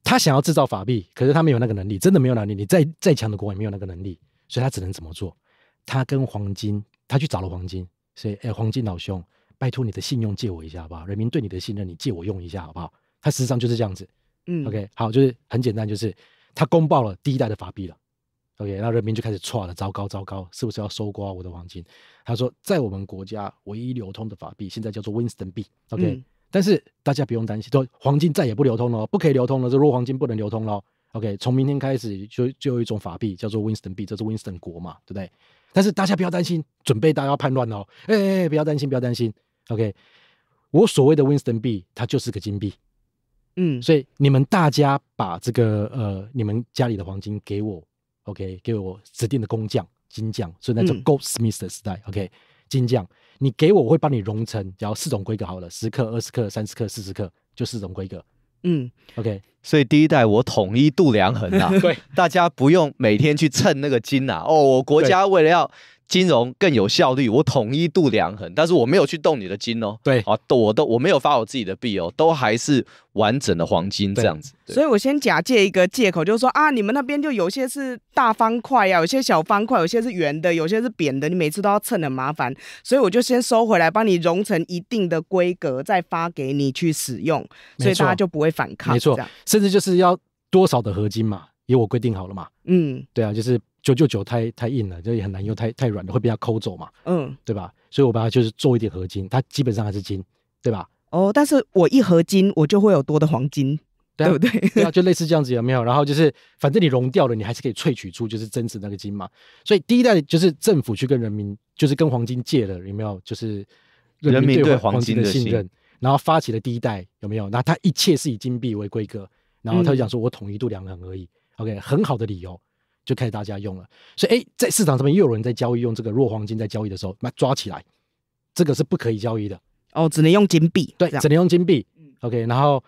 他想要制造法币，可是他没有那个能力，真的没有能力。你再再强的国也没有那个能力，所以他只能怎么做？他跟黄金，他去找了黄金，所以哎，黄金老兄，拜托你的信用借我一下好不好？人民对你的信任，你借我用一下好不好？他事实上就是这样子。嗯，OK，好，就是很简单，就是他公报了第一代的法币了。O.K.，那人民就开始错了，糟糕，糟糕，是不是要搜刮我的黄金？他说，在我们国家唯一流通的法币现在叫做 Winston 币。O.K.，但是大家不用担心，说黄金再也不流通了，不可以流通了，这果黄金不能流通了。O.K.，从明天开始就就有一种法币叫做 Winston 币，这是 Winston 国嘛，对不对？但是大家不要担心，准备大家要叛乱哦。哎哎，不要担心，不要担心。O.K.，我所谓的 Winston 币，它就是个金币。嗯，所以你们大家把这个呃，你们家里的黄金给我。OK，给我指定的工匠金匠，所以那叫 Gold Smith 的时代。OK，金匠，你给我，我会帮你熔成，然后四种规格好了，十克、二十克、三十克、四十克，就四种规格。嗯，OK，所以第一代我统一度量衡啦，对，大家不用每天去称那个金啊。哦，我国家为了要。金融更有效率，我统一度量衡，但是我没有去动你的金哦。对啊，我都我没有发我自己的币哦，都还是完整的黄金这样子。所以我先假借一个借口，就是说啊，你们那边就有些是大方块呀，有些小方块，有些是圆的，有些是扁的，你每次都要称的麻烦，所以我就先收回来，帮你融成一定的规格，再发给你去使用，所以大家就不会反抗，没错，甚至就是要多少的合金嘛，也我规定好了嘛。嗯，对啊，就是。九九九太太硬了，就也很难用；太太软的会被它抠走嘛，嗯，对吧？所以我把它就是做一点合金，它基本上还是金，对吧？哦，但是我一合金，我就会有多的黄金，对不对？对啊，就类似这样子有没有？然后就是反正你融掉了，你还是可以萃取出就是真值那个金嘛。所以第一代就是政府去跟人民就是跟黄金借了有没有？就是人民对黄金的信任，然后发起了第一代有没有？那它一切是以金币为规格，然后他就讲说我统一度量衡而已，OK，很好的理由。就开始大家用了，所以哎，在市场上面又有人在交易，用这个弱黄金在交易的时候，那抓起来，这个是不可以交易的哦，只能用金币，对，只能用金币。OK，然后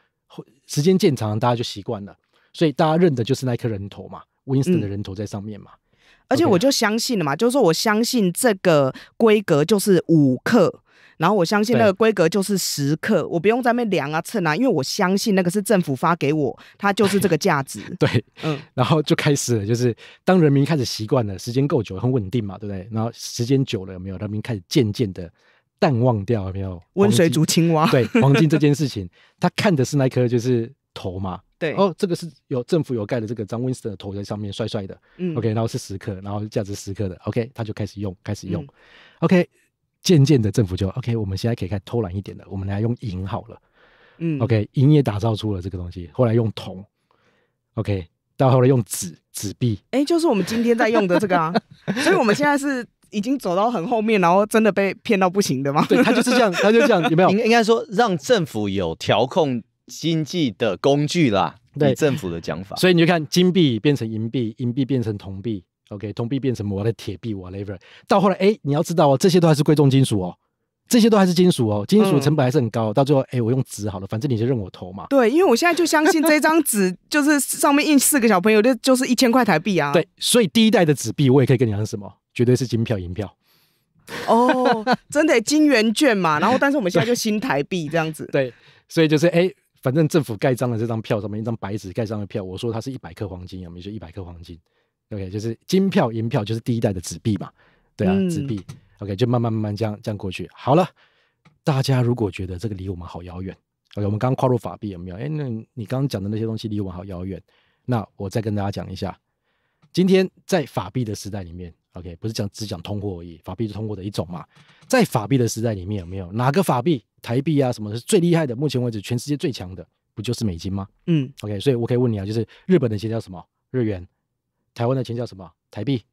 时间渐长，大家就习惯了，所以大家认的就是那颗人头嘛，Winston 的人头在上面嘛。而且我就相信了嘛，就是说我相信这个规格就是五克。然后我相信那个规格就是十克，我不用在那量啊、称啊，因为我相信那个是政府发给我，它就是这个价值。对，嗯，然后就开始了，就是当人民开始习惯了，时间够久，很稳定嘛，对不对？然后时间久了，有没有人民开始渐渐的淡忘掉？有没有水族青蛙？对，黄金这 件事情，他看的是那颗就是头嘛。对，哦，这个是有政府有盖的这个张温斯的头在上面，帅帅的。嗯，OK，然后是十克，然后价值十克的，OK，他就开始用，开始用，OK。渐渐的，政府就 OK，我们现在可以看偷懒一点的，我们来用银好了，嗯，OK，银也打造出了这个东西，后来用铜，OK，到后来用纸，纸币，哎，就是我们今天在用的这个啊，所以我们现在是已经走到很后面，然后真的被骗到不行的吗？对他就是这样，他 就这样，有没有？应应该说让政府有调控经济的工具啦，对政府的讲法。所以你就看金币变成银币，银币变成铜币。OK，铜币变成我的铁币，我 lever。到后来，哎，你要知道哦，这些都还是贵重金属哦，这些都还是金属哦，金属成本还是很高。到最后，哎，我用纸好了，反正你就认我投嘛。对，因为我现在就相信这张纸，就是上面印四个小朋友，就就是一千块台币啊。对，所以第一代的纸币，我也可以跟你讲什么，绝对是金票银票。哦，真的金元券嘛，然后但是我们现在就新台币这样子。对，所以就是哎，反正政府盖章的这张票，上面一张白纸盖章的票，我说它是一百克黄金啊，我们就一百克黄金。OK，就是金票、银票，就是第一代的纸币嘛，对啊，纸币。OK，就慢慢慢慢这样这样过去。好了，大家如果觉得这个离我们好遥远，o k 我们刚刚跨入法币有没有？哎，那你刚刚讲的那些东西离我们好遥远，那我再跟大家讲一下。今天在法币的时代里面，OK，不是讲只讲通货而已，法币是通货的一种嘛。在法币的时代里面有没有哪个法币，台币啊什么是最厉害的？目前为止全世界最强的不就是美金吗？嗯，OK，所以我可以问你啊，就是日本的钱叫什么？日元。台湾的钱叫什么？台币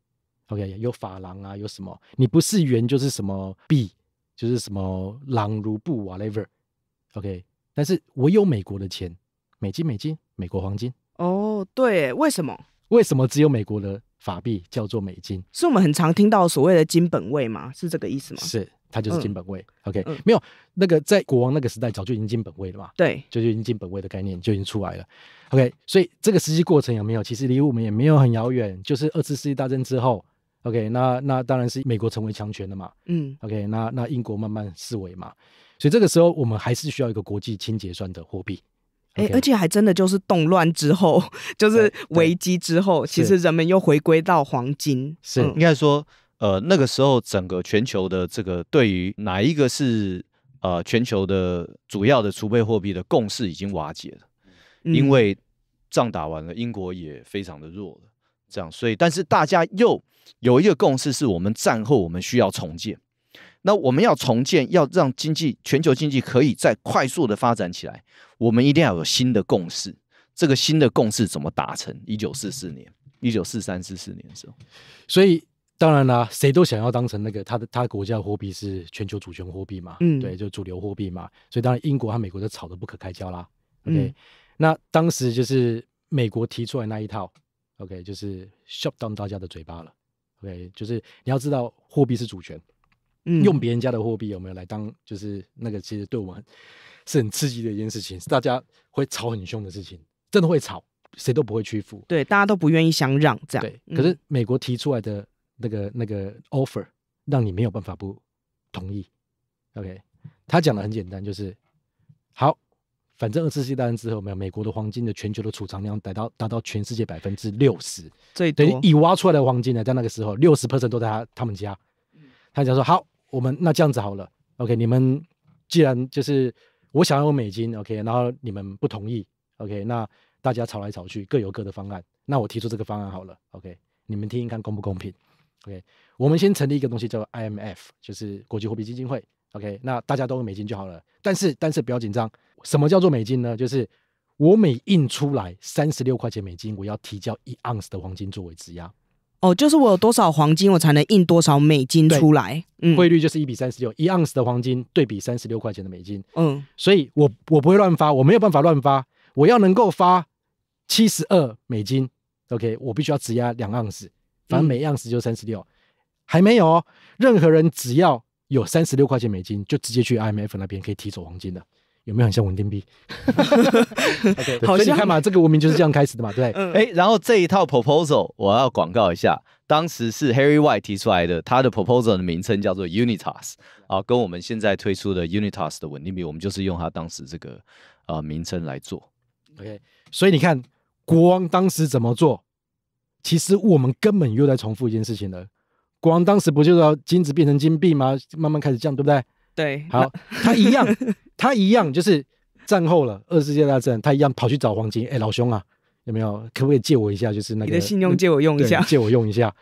，OK，有法郎啊，有什么？你不是元就是什么币，就是什么狼如布 whatever，OK。但是我有美国的钱，美金、美金、美国黄金。哦，对，为什么？为什么只有美国的法币叫做美金？是我们很常听到所谓的金本位吗？是这个意思吗？是。它就是金本位，OK，没有那个在国王那个时代早就已经金本位了嘛，对，就已经金本位的概念就已经出来了，OK，所以这个实际过程有没有，其实离我们也没有很遥远，就是二次世界大战之后，OK，那那当然是美国成为强权了嘛，嗯，OK，那那英国慢慢四围嘛，所以这个时候我们还是需要一个国际清结算的货币，哎，而且还真的就是动乱之后，就是危机之后，其实人们又回归到黄金，是应该说。呃，那个时候整个全球的这个对于哪一个是呃全球的主要的储备货币的共识已经瓦解了，因为仗打完了，英国也非常的弱了，这样，所以但是大家又有一个共识，是我们战后我们需要重建，那我们要重建，要让经济全球经济可以再快速的发展起来，我们一定要有新的共识，这个新的共识怎么达成？一九四四年，一九四三、四四年的时候，所以。当然啦，谁都想要当成那个他的他国家的货币是全球主权货币嘛，嗯，对，就主流货币嘛，所以当然英国和美国都吵得不可开交啦。OK，那当时就是美国提出来那一套，OK，就是 shut down 大家的嘴巴了。OK，就是你要知道，货币是主权，嗯，用别人家的货币有没有来当，就是那个其实对我们是很刺激的一件事情，大家会吵很凶的事情，真的会吵，谁都不会屈服，对，大家都不愿意相让，这样，对。可是美国提出来的。那个那个 offer 让你没有办法不同意，OK？他讲的很简单，就是好，反正二次世界大战之后，美美国的黄金的全球的储藏量达到达到全世界百分之六十，最多。等于一挖出来的黄金呢，在那个时候，六十 percent 都在他他们家。他讲说，好，我们那这样子好了，OK？你们既然就是我想要美金，OK？然后你们不同意，OK？那大家吵来吵去，各有各的方案。那我提出这个方案好了，OK？你们听听看公不公平。OK，我们先成立一个东西叫 IMF，就是国际货币基金会。OK，那大家都用美金就好了。但是，但是不要紧张。什么叫做美金呢？就是我每印出来三十六块钱美金，我要提交一盎司的黄金作为质押。哦，就是我有多少黄金，我才能印多少美金出来？汇率就是一比三十六，一盎司的黄金对比三十六块钱的美金。嗯，所以我我不会乱发，我没有办法乱发，我要能够发七十二美金。OK，我必须要质押两盎司。反正每样是就三十六，还没有任何人只要有三十六块钱美金，就直接去 IMF 那边可以提走黄金的，有没有很像稳定币？OK，所以你看嘛，这个文明就是这样开始的嘛，对。哎，然后这一套 proposal 我要广告一下，当时是 Harry White 提出来的，他的 proposal 的名称叫做 Unitas 啊，跟我们现在推出的 Unitas 的稳定币，我们就是用他当时这个啊名称来做。OK，所以你看国王当时怎么做？其实我们根本又在重复一件事情了。国王当时不就是要金子变成金币吗？慢慢开始降，对不对？对，好，他一样，他一样就是战后了，二次世界大战，他一样跑去找黄金。哎，老兄啊，有没有？可不可以借我一下？就是那个你的信用借我用一下，借我用一下。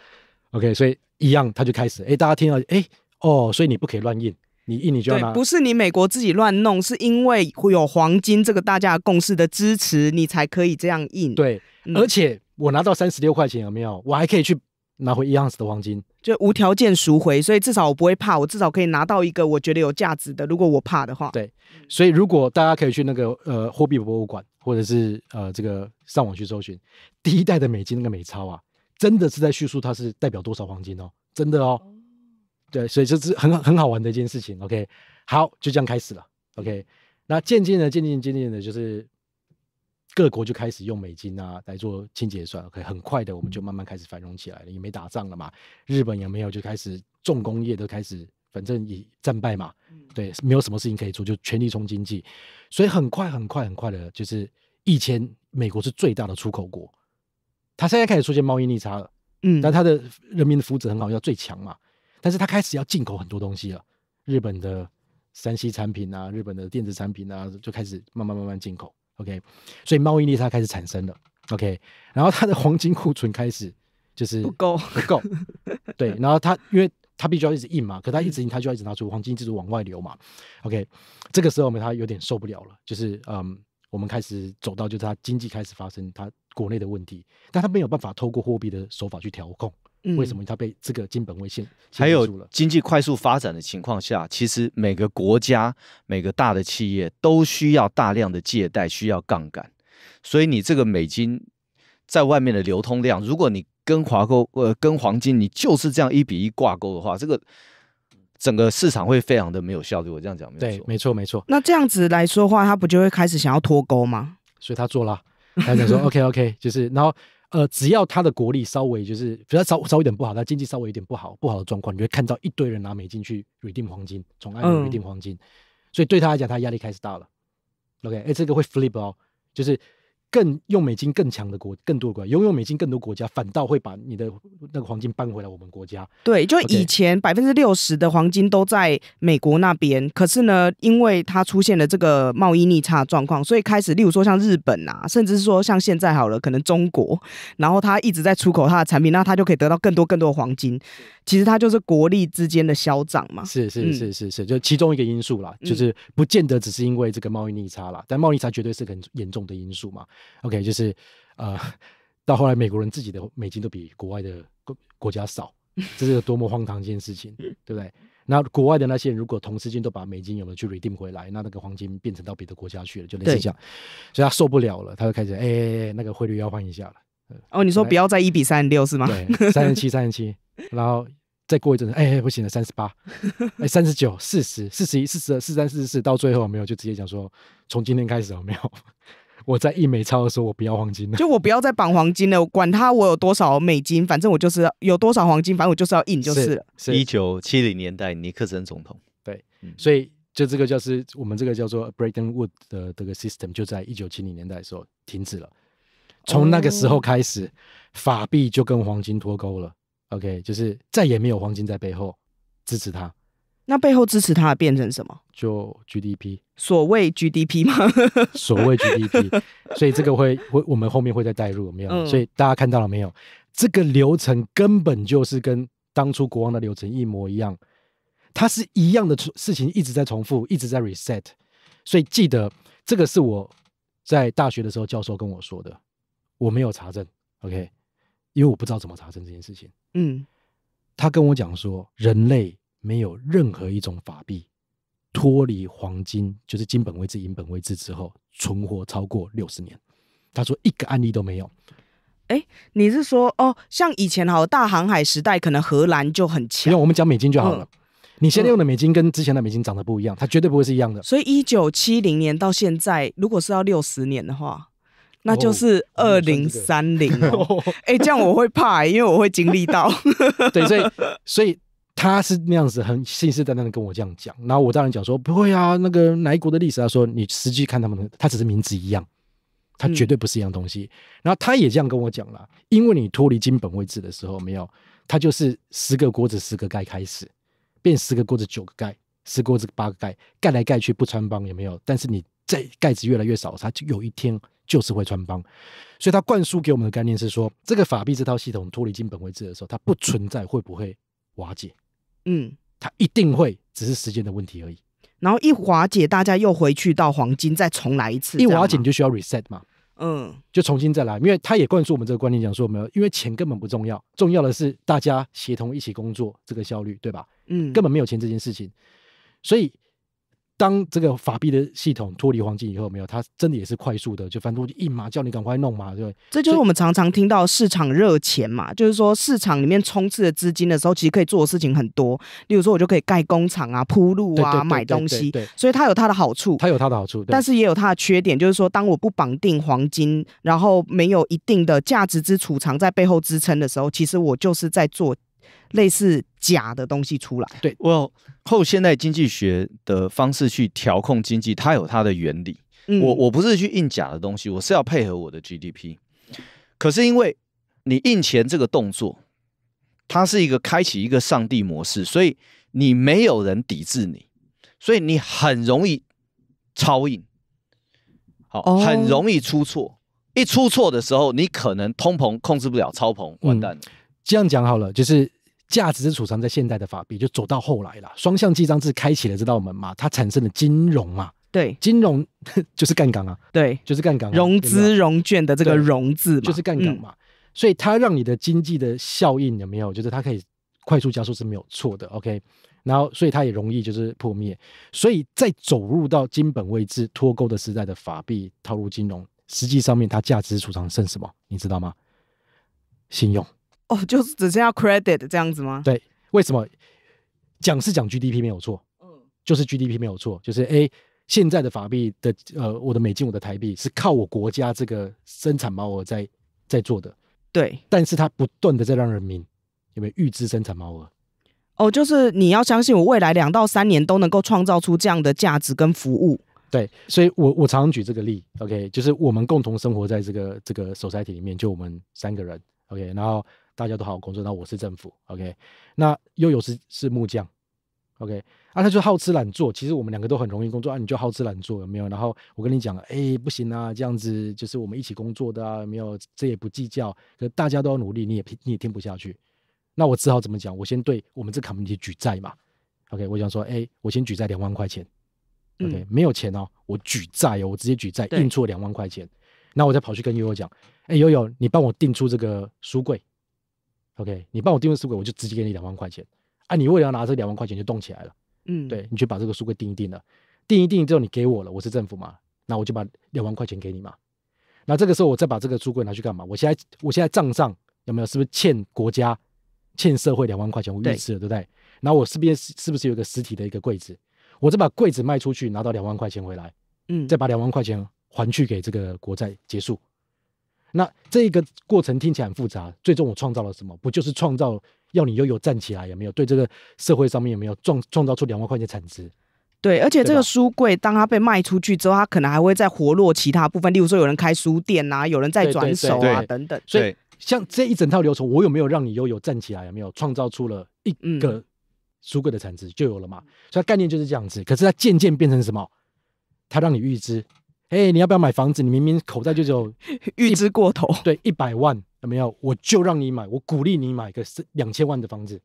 OK，所以一样，他就开始。哎，大家听到，哎，哦，所以你不可以乱印，你印你就要拿。不是你美国自己乱弄，是因为有黄金这个大家共识的支持，你才可以这样印。对，而且。我拿到三十六块钱有没有？我还可以去拿回一盎司的黄金，就无条件赎回，所以至少我不会怕，我至少可以拿到一个我觉得有价值的。如果我怕的话，对，所以如果大家可以去那个呃货币博物馆，或者是呃这个上网去搜寻第一代的美金那个美钞啊，真的是在叙述它是代表多少黄金哦，真的哦，对，所以这是很很好玩的一件事情。OK，好，就这样开始了。OK，那渐渐的，渐渐渐渐的，就是。各国就开始用美金啊来做清结算，可以很快的，我们就慢慢开始繁荣起来了，也没打仗了嘛，日本也没有，就开始重工业都开始，反正也战败嘛，对，没有什么事情可以做，就全力冲经济，所以很快很快很快的，就是一千，美国是最大的出口国，他现在开始出现贸易逆差了，嗯，但他的人民的福祉很好，要最强嘛，但是他开始要进口很多东西了，日本的山西产品啊，日本的电子产品啊，就开始慢慢慢慢进口。OK，所以贸易逆差开始产生了。OK，然后它的黄金库存开始就是不够，不够。对，然后它因为它必须要一直印嘛，可它一直印，它就要一直拿出黄金制度往外流嘛。OK，这个时候我们它有点受不了了，就是嗯，我们开始走到就是它经济开始发生它国内的问题，但它没有办法透过货币的手法去调控。为什么他被这个金本位线还有经济快速发展的情况下，其实每个国家、每个大的企业都需要大量的借贷，需要杠杆。所以你这个美金在外面的流通量，如果你跟华钩呃跟黄金，你就是这样一比一挂钩的话，这个整个市场会非常的没有效率。我这样讲，没错，没错，没错。那这样子来说的话，他不就会开始想要脱钩吗？所以他做了，他讲说 OK OK，就是然后。呃，只要他的国力稍微就是，比较稍稍微一点不好，他经济稍微有点不好，不好的状况，你会看到一堆人拿美金去 redeem 黄金，从岸上 redeem 黄金，所以对他来讲，他压力开始大了。OK，哎，这个会 flip 哦，就是。更用美金更强的国，更多的国家拥有美金更多国家，反倒会把你的那个黄金搬回来我们国家。对，就以前百分之六十的黄金都在美国那边，可是呢，因为它出现了这个贸易逆差状况，所以开始，例如说像日本啊，甚至是说像现在好了，可能中国，然后它一直在出口它的产品，那它就可以得到更多更多的黄金。其实它就是国力之间的消长嘛。是是是是是，就其中一个因素啦，就是不见得只是因为这个贸易逆差啦，但贸易差绝对是很严重的因素嘛。OK，就是，呃，到后来美国人自己的美金都比国外的国国家少，这是多么荒唐一件事情，对不对？那国外的那些人如果同时间都把美金有了去 redeem 回来，那那个黄金变成到别的国家去了，就类似这样，所以他受不了了，他就开始哎哎哎，那个汇率要换一下了。哦，你说不要再一比三十六是吗？对，三十七、三十七，然后再过一阵子，哎哎，不行了，三十八，哎，三十九、四十、四十一、四十二、四三、四十四，到最后没有就直接讲说，从今天开始，有没有？我在印美钞的时候，我不要黄金了，就我不要再绑黄金了，我管他我有多少美金，反正我就是有多少黄金，反正我就是要印就是了。一九七零年代，尼克森总统对，所以就这个就是我们这个叫做 Bretton w o o d 的这个 system 就在一九七零年代时候停止了。从那个时候开始，法币就跟黄金脱钩了。OK，就是再也没有黄金在背后支持它。那背后支持他变成什么？就 GDP，所谓 GDP 吗？所谓 GDP，所以这个会会我们后面会再带入，有没有？所以大家看到了没有？这个流程根本就是跟当初国王的流程一模一样，它是一样的事情一直在重复，一直在 reset。所以记得这个是我在大学的时候教授跟我说的，我没有查证，OK？因为我不知道怎么查证这件事情。嗯，他跟我讲说人类。没有任何一种法币脱离黄金，就是金本位制、银本位制之后，存活超过六十年。他说一个案例都没有。哎，你是说哦，像以前好大航海时代，可能荷兰就很强。不用，我们讲美金就好了。你现在用的美金跟之前的美金长得不一样，它绝对不会是一样的。所以一九七零年到现在，如果是要六十年的话，那就是二零三零哦。哎，这样我会怕，因为我会经历到。对，所以所以。他是那样子，很信誓旦旦的跟我这样讲，然后我当然讲说不会啊，那个哪一国的历史？他说你实际看他们的，他只是名字一样，他绝对不是一样东西。然后他也这样跟我讲了，因为你脱离金本位制的时候，没有，他就是十个锅子十个盖开始，变十个锅子九个盖，十个锅子八个盖，盖来盖去不穿帮也没有，但是你这盖子越来越少，他就有一天就是会穿帮。所以他灌输给我们的概念是说，这个法币这套系统脱离金本位制的时候，它不存在会不会瓦解。嗯，它一定会只是时间的问题而已。然后一瓦解，大家又回去到黄金，再重来一次。一瓦解你就需要 reset 嘛，嗯，就重新再来，因为他也灌输我们这个观念，讲说我们因为钱根本不重要，重要的是大家协同一起工作这个效率，对吧？嗯，根本没有钱这件事情，所以。当这个法币的系统脱离黄金以后，没有它真的也是快速的，就反正我就嘛，马叫你赶快弄嘛，对。这就是我们常常听到市场热钱嘛，就是说市场里面充斥的资金的时候，其实可以做的事情很多。例如说我就可以盖工厂啊、铺路啊、买东西，所以它有它的好处。它有它的好处，但是也有它的缺点，就是说当我不绑定黄金，然后没有一定的价值之储藏在背后支撑的时候，其实我就是在做。类似假的东西出来，对我后现代经济学的方式去调控经济，它有它的原理。我我不是去印假的东西，我是要配合我的 GDP。可是因为你印钱这个动作，它是一个开启一个上帝模式，所以你没有人抵制你，所以你很容易超印，好，很容易出错。一出错的时候，你可能通膨控制不了，超膨完蛋了。这样讲好了，就是价值是储藏在现代的法币，就走到后来了。双向记账制开启了这道门嘛，它产生了金融嘛。对，金融 就是杠杆啊，对，就是杠杆，融资融券的这个融字嘛，就是杠杆嘛。所以它让你的经济的效应有没有？我是得它可以快速加速是没有错的。OK，然后所以它也容易就是破灭。所以在走入到金本位制脱钩的时代的法币套入金融，实际上面它价值储藏剩什么？你知道吗？信用。哦，就是只剩下 credit 这样子吗？对，为什么讲是讲 GDP 没有错，嗯，就是 GDP 没有错，就是 A 现在的法币的呃，我的美金、我的台币是靠我国家这个生产毛额在在做的，对，但是它不断的在让人民有没有预支生产毛额？哦，就是你要相信我，未来两到三年都能够创造出这样的价值跟服务，对，所以我我常举这个例，OK，就是我们共同生活在这个这个手财体里面，就我们三个人，OK，然后。大家都好好工作，那我是政府，OK？那悠悠是是木匠，OK？啊，他就好吃懒做，其实我们两个都很容易工作啊，你就好吃懒做有没有？然后我跟你讲，哎，不行啊，这样子就是我们一起工作的啊，有没有，这也不计较，可大家都要努力，你也你也听不下去，那我只好怎么讲？我先对我们这 c o m m i t 举债嘛，OK？我想说，哎，我先举债两万块钱，OK？没有钱哦，我举债哦，我直接举债印出两万块钱，那我再跑去跟悠悠讲，哎，悠悠，你帮我订出这个书柜。OK，你帮我订个书柜，我就直接给你两万块钱。啊，你为了要拿这两万块钱，就动起来了。嗯，对，你去把这个书柜订一订了，订一订之后你给我了，我是政府嘛，那我就把两万块钱给你嘛。那这个时候我再把这个书柜拿去干嘛？我现在我现在账上有没有是不是欠国家、欠社会两万块钱？我预支了，对不对？那我身边是是不是有一个实体的一个柜子？我再把柜子卖出去，拿到两万块钱回来，嗯，再把两万块钱还去给这个国债结束。那这个过程听起来很复杂，最终我创造了什么？不就是创造要你悠悠站起来有没有？对这个社会上面有没有创创造出两万块钱产值？对，而且这个书柜当它被卖出去之后，它可能还会再活络其他部分，例如说有人开书店呐，有人再转手啊等等。所以像这一整套流程，我有没有让你悠悠站起来有没有？创造出了一个书柜的产值就有了嘛？所以概念就是这样子。可是它渐渐变成什么？它让你预知。哎，你要不要买房子？你明明口袋就只有 预支过头，对一百万有没有？我就让你买，我鼓励你买个两两千万的房子。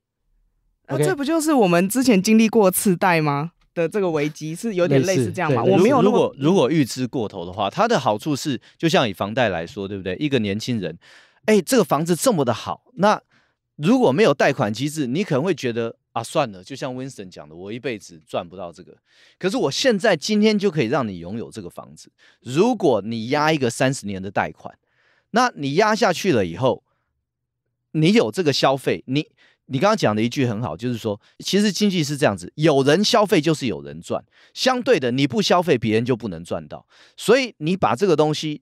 哦，这不就是我们之前经历过次贷吗？的这个危机是有点类似这样吗？我没有。如果如果预支过头的话，它的好处是，就像以房贷来说，对不对？一个年轻人，哎，这个房子这么的好，那如果没有贷款机制，你可能会觉得。啊，算了，就像 w i n t o n 讲的，我一辈子赚不到这个，可是我现在今天就可以让你拥有这个房子。如果你压一个三十年的贷款，那你压下去了以后，你有这个消费，你你刚刚讲的一句很好，就是说，其实经济是这样子，有人消费就是有人赚，相对的，你不消费，别人就不能赚到。所以你把这个东西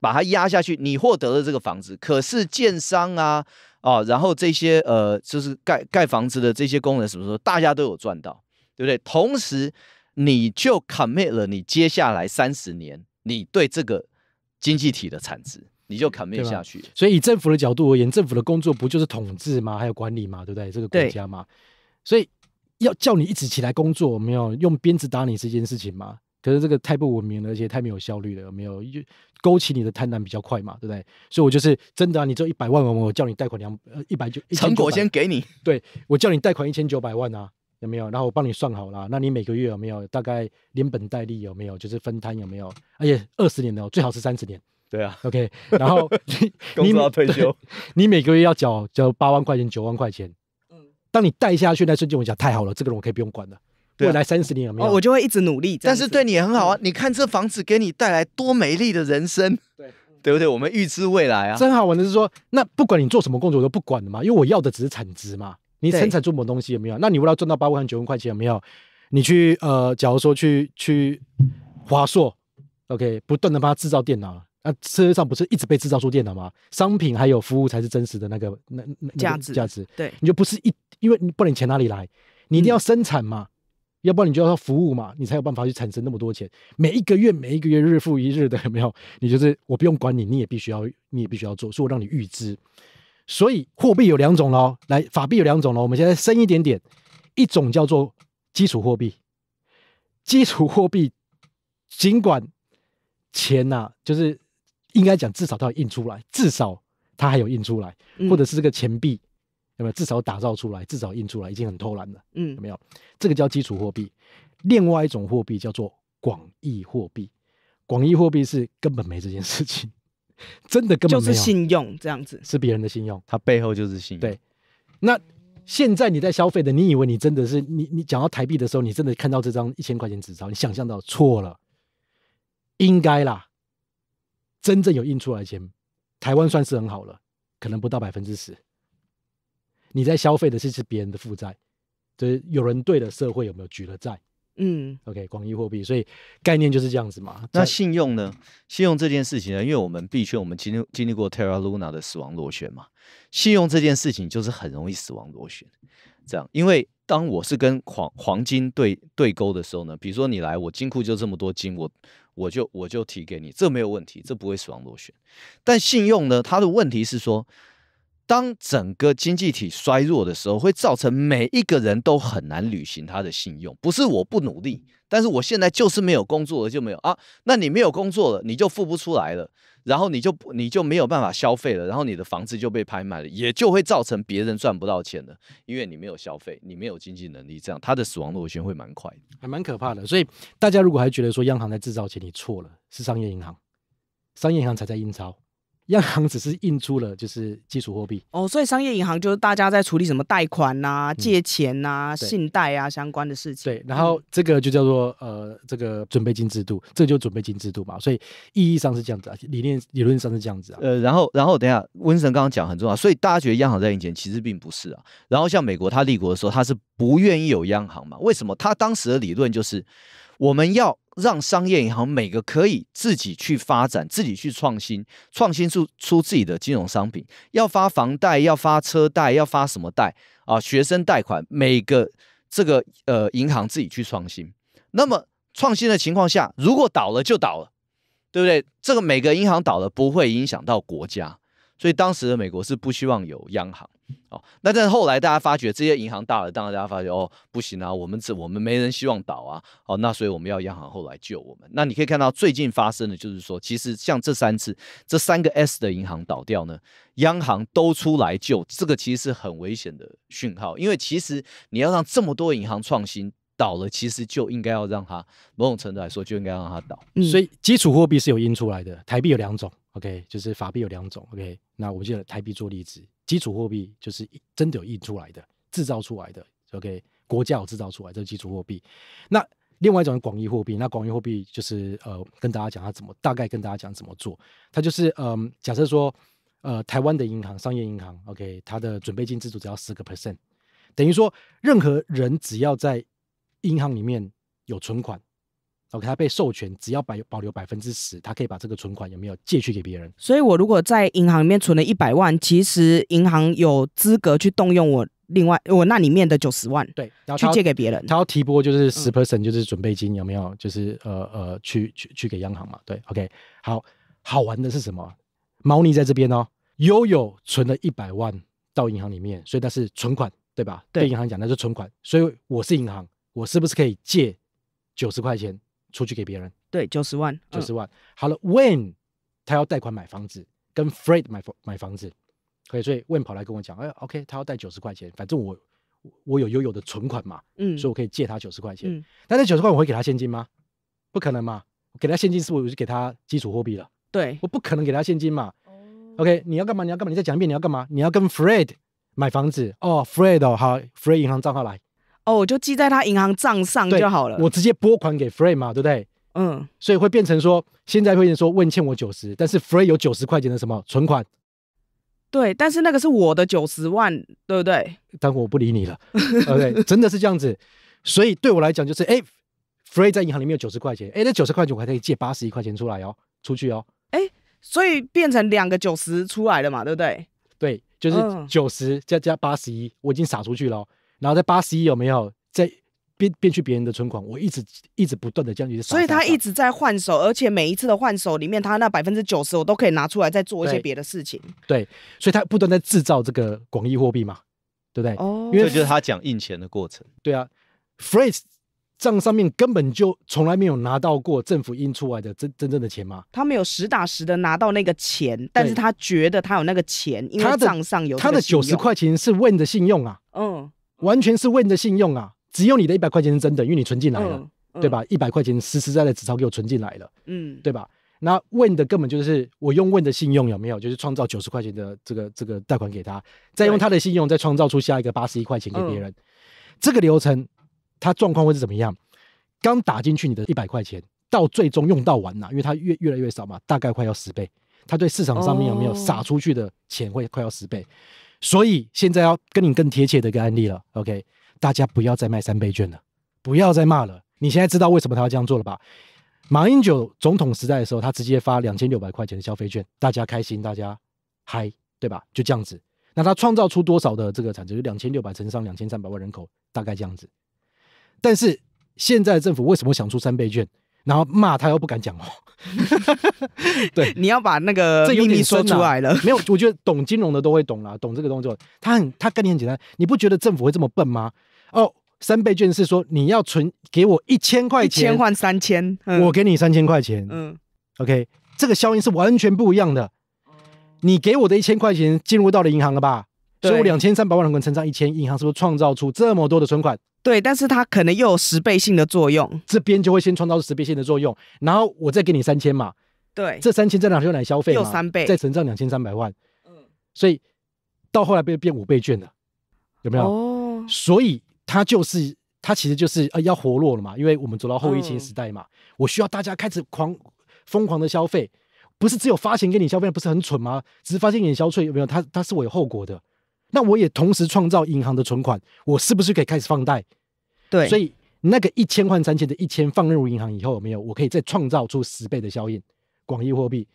把它压下去，你获得了这个房子，可是建商啊。啊，然后这些呃，就是盖盖房子的这些工人，什么时候大家都有赚到，对不对？同时，你就 i 灭了你接下来三十年你对这个经济体的产值，你就砍灭下去。所以，以政府的角度而言，政府的工作不就是统治吗？还有管理吗？对不对？这个国家吗？所以要叫你一直起来工作，没有用鞭子打你这件事情吗？可是这个太不文明了，而且太没有效率了，有没有勾起你的贪婪比较快嘛，对不对？所以我就是真的，你做一百万，我我叫你贷款两呃一百九，成果先给你，对我叫你贷款一千九百万啊，有没有？然后我帮你算好了，那你每个月有没有大概连本带利有没有？就是分摊有没有？而且二十年的，最好是三十年。对啊，OK，然后你 到退休，你每个月要缴缴八万块钱九万块钱。嗯，当你贷下去那瞬间，我讲太好了，这个我可以不用管了。未来三十年有没有？我就会一直努力，但是对你也很好啊！你看这房子给你带来多美丽的人生，对对不对？我们预知未来啊！真好玩的是说，那不管你做什么工作，我都不管的嘛，因为我要的只是产值嘛。你生产出某东西有没有？那你为了赚到八万九万块钱有没有？你去呃，假如说去去华硕，OK，不断的帮他制造电脑，那世界上不是一直被制造出电脑吗？商品还有服务才是真实的那个那价值价值。对，你就不是一，因为你不能钱哪里来，你一定要生产嘛。要不然你就要服务嘛，你才有办法去产生那么多钱。每一个月，每一个月，日复一日的，没有，你就是我不用管你，你也必须要，你也必须要做，所以我让你预支。所以货币有两种喽，来，法币有两种喽。我们现在深一点点，一种叫做基础货币。基础货币，尽管钱呐，就是应该讲至少它印出来，至少它还有印出来，或者是这个钱币。有没有？至少打造出来，至少印出来，已经很偷懒了。嗯，有没有？这个叫基础货币。另外一种货币叫做广义货币。广义货币是根本没这件事情，真的根本就是信用这样子，是别人的信用，它背后就是信用。对，那现在你在消费的，你以为你真的是你？你讲到台币的时候，你真的看到这张一千块钱纸钞？你想象到错了，应该啦。真正有印出来钱，台湾算是很好了，可能不到百分之十。你在消费的是是别人的负债，就是有人对了社会有没有举了债？嗯，OK，广义货币，所以概念就是这样子嘛。那信用呢？信用这件事情呢，因为我们币圈我们经经历过 Terra Luna 的死亡螺旋嘛，信用这件事情就是很容易死亡螺旋。这样，因为当我是跟黄黄金对对勾的时候呢，比如说你来我金库就这么多金，我我就我就提给你，这没有问题，这不会死亡螺旋。但信用呢，它的问题是说。当整个经济体衰弱的时候，会造成每一个人都很难履行他的信用。不是我不努力，但是我现在就是没有工作了，就没有啊。那你没有工作了，你就付不出来了，然后你就你就没有办法消费了，然后你的房子就被拍卖了，也就会造成别人赚不到钱了，因为你没有消费，你没有经济能力，这样他的死亡螺旋会蛮快，还蛮可怕的。所以大家如果还觉得说央行在制造钱，你错了，是商业银行，商业银行才在印钞。央行只是印出了就是基础货币哦，所以商业银行就是大家在处理什么贷款呐、借钱呐、信贷啊相关的事情。对，然后这个就叫做呃这个准备金制度，这就准备金制度嘛，所以意义上是这样子，理念理论上是这样子啊。呃，然后然后等一下温神刚刚讲很重要，所以大家觉得央行在印钱其实并不是啊。然后像美国他立国的时候他是不愿意有央行嘛？为什么？他当时的理论就是。我们要让商业银行每个可以自己去发展，自己去创新，创新出出自己的金融商品。要发房贷，要发车贷，要发什么贷啊？学生贷款，每个这个呃银行自己去创新。那么创新的情况下，如果倒了就倒了，对不对？这个每个银行倒了不会影响到国家，所以当时的美国是不希望有央行。哦，那但后来大家发觉这些银行大了，当然大家发觉哦，不行啊，我们这我们没人希望倒啊，哦，那所以我们要央行后来救我们。那你可以看到最近发生的，就是说，其实像这三次这三个 S 的银行倒掉呢，央行都出来救，这个其实是很危险的讯号，因为其实你要让这么多银行创新倒了，其实就应该要让它某种程度来说就应该让它倒。所以基础货币是有印出来的，台币有两种，OK，就是法币有两种，OK，那我们就台币做例子。基础货币就是真的印出来的、制造出来的。OK，国家有制造出来这个基础货币。那另外一种广义货币，那广义货币就是呃，跟大家讲它怎么，大概跟大家讲怎么做。它就是嗯，假设说呃，台湾的银行、商业银行，OK，它的准备金制度只要十个 percent，等于说任何人只要在银行里面有存款。OK，他被授权，只要百保留百分之十，他可以把这个存款有没有借去给别人？所以我如果在银行里面存了一百万，其实银行有资格去动用我另外我那里面的九十万，对，去借给别人。他要提拨就是十 percent，就是准备金有没有？就是呃呃，去去去给央行嘛？对，OK，好，好玩的是什么？猫腻在这边哦。悠悠存了一百万到银行里面，所以那是存款对吧？对银行讲那是存款，所以我是银行，我是不是可以借九十块钱？出去给别人，对，九十万，九十万。好了，Wen，h 他要贷款买房子，跟 Fred 买房买房子，可以。所以 Wen h 跑来跟我讲，哎 o k 他要贷九十块钱，反正我我有悠悠的存款嘛，嗯，所以我可以借他九十块钱。但这九十块我会给他现金吗？不可能嘛，给他现金是我我就给他基础货币了，对，我不可能给他现金嘛。o k 你要干嘛？你要干嘛？你再讲一遍你要干嘛？你要跟 Fred 买房子哦，Fred 哦，好，Fred 银行账号来。哦，我就记在他银行账上就好了。我直接拨款给 Frei 嘛，对不对？嗯，所以会变成说，现在会变成说，问欠我九十，但是 Frei 有九十块钱的什么存款？对，但是那个是我的九十万，对不对？但我不理你了，OK？真的是这样子，所以对我来讲就是，哎，Frei 在银行里面有九十块钱，哎，那九十块钱我可以借八十一块钱出来哦，出去哦，哎，所以变成两个九十出来了嘛，对不对？对，就是九十加加八十一，我已经撒出去了。然后在八十一有没有在变变去别人的存款？我一直一直不断的这样所以他一直在换手，而且每一次的换手里面，他那百分之九十我都可以拿出来再做一些别的事情。对，所以他不断在制造这个广义货币嘛，对不对？哦，因为这是他讲印钱的过程。对啊 f r e s e t 账上面根本就从来没有拿到过政府印出来的真真正的钱吗？他没有实打实的拿到那个钱，但是他觉得他有那个钱，因为账上有他的九十块钱是问的信用啊，嗯。完全是问的信用啊，只有你的一百块钱是真的，因为你存进来了，对吧？一百块钱实实在在纸钞给我存进来了，嗯，对吧？那问的根本就是我用问的信用有没有，就是创造九十块钱的这个这个贷款给他，再用他的信用再创造出下一个八十一块钱给别人，这个流程他状况会是怎么样？刚打进去你的一百块钱到最终用到完了，因为他越越来越少嘛，大概快要十倍，他对市场上面有没有撒出去的钱会快要十倍。所以现在要跟你更贴切的一个案例了，OK，大家不要再卖三倍券了，不要再骂了。你现在知道为什么他要这样做了吧？马英九总统时代的时候，他直接发两千六百块钱的消费券，大家开心，大家嗨，对吧？就这样子。那他创造出多少的这个产值？两千六百乘上两千三百万人口，大概这样子。但是现在政府为什么想出三倍券？然后骂他又不敢讲话，对，你要把那个这有你说出来了，没有？我觉得懂金融的都会懂啦，懂这个动作，他很他跟你很简单，你不觉得政府会这么笨吗？哦，三倍券是说你要存给我一千块钱，一千换三千，我给你三千块钱，嗯，OK，这个效应是完全不一样的。你给我的一千块钱进入到了银行了吧？所以我两千三百万存款成长一千，银行是不是创造出这么多的存款？对，但是它可能又有十倍性的作用，这边就会先创造十倍性的作用，然后我再给你三千嘛，对，这三千在哪里用来消费？又三倍，再乘上两千三百万，嗯，所以到后来变变五倍券了，有没有？哦，所以它就是它其实就是呃要活络了嘛，因为我们走到后疫情时代嘛，我需要大家开始狂疯狂的消费，不是只有发钱给你消费，不是很蠢吗？只是发现你消费有没有？它它是我有后果的。那我也同时创造银行的存款，我是不是可以开始放贷？对，所以那个一千换三千的一千放入银行以后，有没有我可以再创造出十倍的效应？广义货币，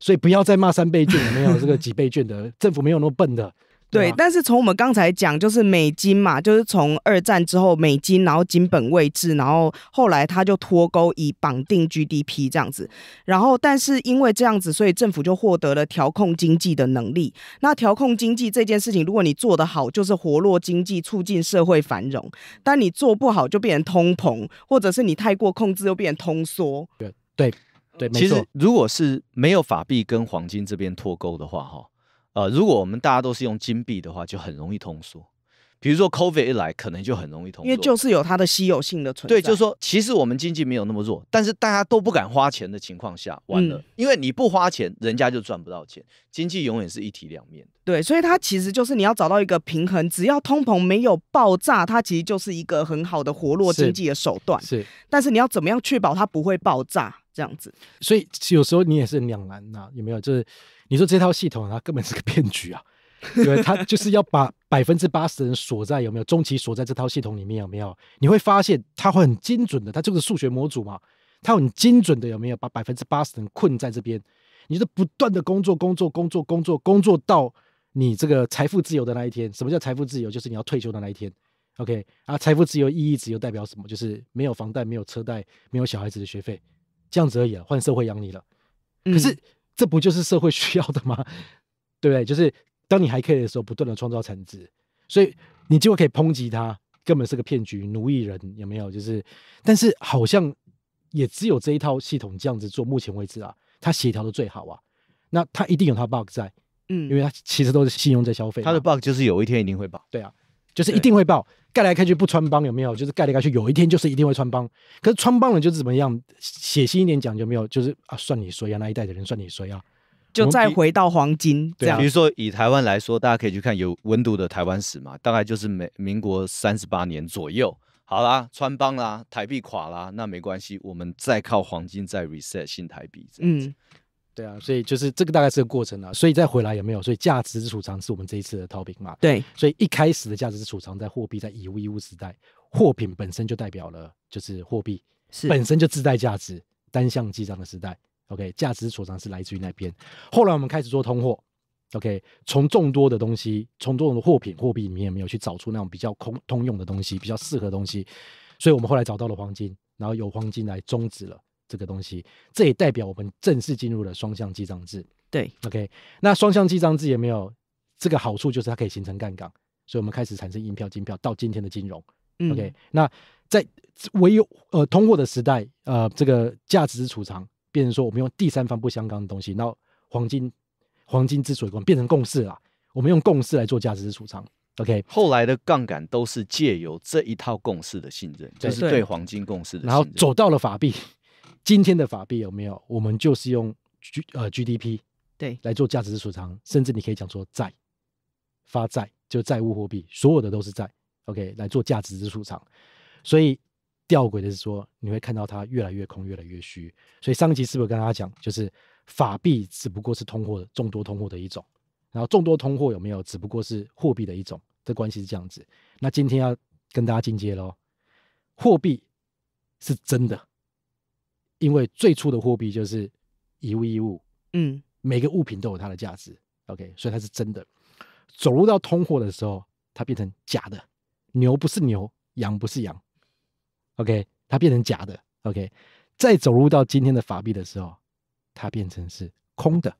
所以不要再骂三倍券了，没有这个几倍券的政府没有那么笨的。对，但是从我们刚才讲，就是美金嘛，就是从二战之后，美金然后金本位制，然后后来它就脱钩，以绑定 GDP 这样子。然后，但是因为这样子，所以政府就获得了调控经济的能力。那调控经济这件事情，如果你做得好，就是活络经济，促进社会繁荣；但你做不好，就变成通膨，或者是你太过控制，又变成通缩。对对对，其实如果是没有法币跟黄金这边脱钩的话，哈。呃，如果我们大家都是用金币的话，就很容易通缩。比如说 COVID 一来，可能就很容易通缩，因为就是有它的稀有性的存在。对，就是说，其实我们经济没有那么弱，但是大家都不敢花钱的情况下，完了，因为你不花钱，人家就赚不到钱，经济永远是一体两面。对，所以它其实就是你要找到一个平衡，只要通膨没有爆炸，它其实就是一个很好的活络经济的手段。是，但是你要怎么样确保它不会爆炸？这样子，所以有时候你也是两难呐，有没有？就是你说这套系统它根本是个骗局啊，对，它就是要把 百分之八十的人锁在有没有中期锁在这套系统里面有没有？你会发现它会很精准的，它就是数学模组嘛，它很精准的有没有把百分之八十人困在这边？你是不断的工作，工作，工作，工作，工作到你这个财富自由的那一天。什么叫财富自由？就是你要退休的那一天。OK 啊，财富自由意义只有代表什么？就是没有房贷，没有车贷，没有小孩子的学费。这样子而已，换社会养你了。可是这不就是社会需要的吗？对不对？就是当你还可以的时候，不断的创造产值，所以你就可以抨击他根本是个骗局，奴役人有没有？就是，但是好像也只有这一套系统这样子做，目前为止啊，它协调的最好啊。那它一定有它 bug 在，嗯，因为它其实都是信用在消费，它的 bug 就是有一天一定会爆。对啊。就是一定会爆，盖来盖去不穿帮有没有？就是盖来盖去，有一天就是一定会穿帮。可是穿帮了就是怎么样？写心一点讲有没有？就是啊，算你衰啊？那一代的人算你衰啊？就再回到黄金这样。比如说以台湾来说，大家可以去看有温度的台湾史嘛，大概就是美民国三十八年左右。好啦，穿帮啦，台币垮啦，那没关系，我们再靠黄金再 reset 新台币这样子。对啊，所以就是这个大概是个过程啊，所以再回来也没有，所以价值储藏是我们这一次的 topic 嘛。对，所以一开始的价值是储藏在货币，在以物易物时代，货品本身就代表了就是货币，是本身就自带价值，单向记账的时代。OK，价值储藏是来自于那边，后来我们开始做通货。OK，从众多的东西，从多种的货品、货币里面，没有去找出那种比较空通用的东西，比较适合东西，所以我们后来找到了黄金，然后有黄金来终止了。这个东西，这也代表我们正式进入了双向记账制。对，OK，那双向记账制也没有这个好处，就是它可以形成杠杆，所以我们开始产生银票、金票到今天的金融。OK，那在唯有呃通货的时代，呃，这个价值储藏变成说我们用第三方不相干的东西，那黄金，黄金之所以变成共识了，我们用共识来做价值储藏。OK，后来的杠杆都是借由这一套共识的信任，就是对黄金共识的，然后走到了法币。今天的法币有没有？我们就是用 G 呃 GDP 对来做价值之储藏，甚至你可以讲说债，发债就债务货币，所有的都是债。OK，来做价值之储藏。所以吊诡的是说，你会看到它越来越空，越来越虚。所以上集是不是跟大家讲，就是法币只不过是通货的众多通货的一种，然后众多通货有没有？只不过是货币的一种，这关系是这样子。那今天要跟大家进阶喽，货币是真的。因为最初的货币就是以物易物，嗯，每个物品都有它的价值，OK，所以它是真的。走入到通货的时候，它变成假的，牛不是牛，羊不是羊，OK，它变成假的，OK。再走入到今天的法币的时候，它变成是空的，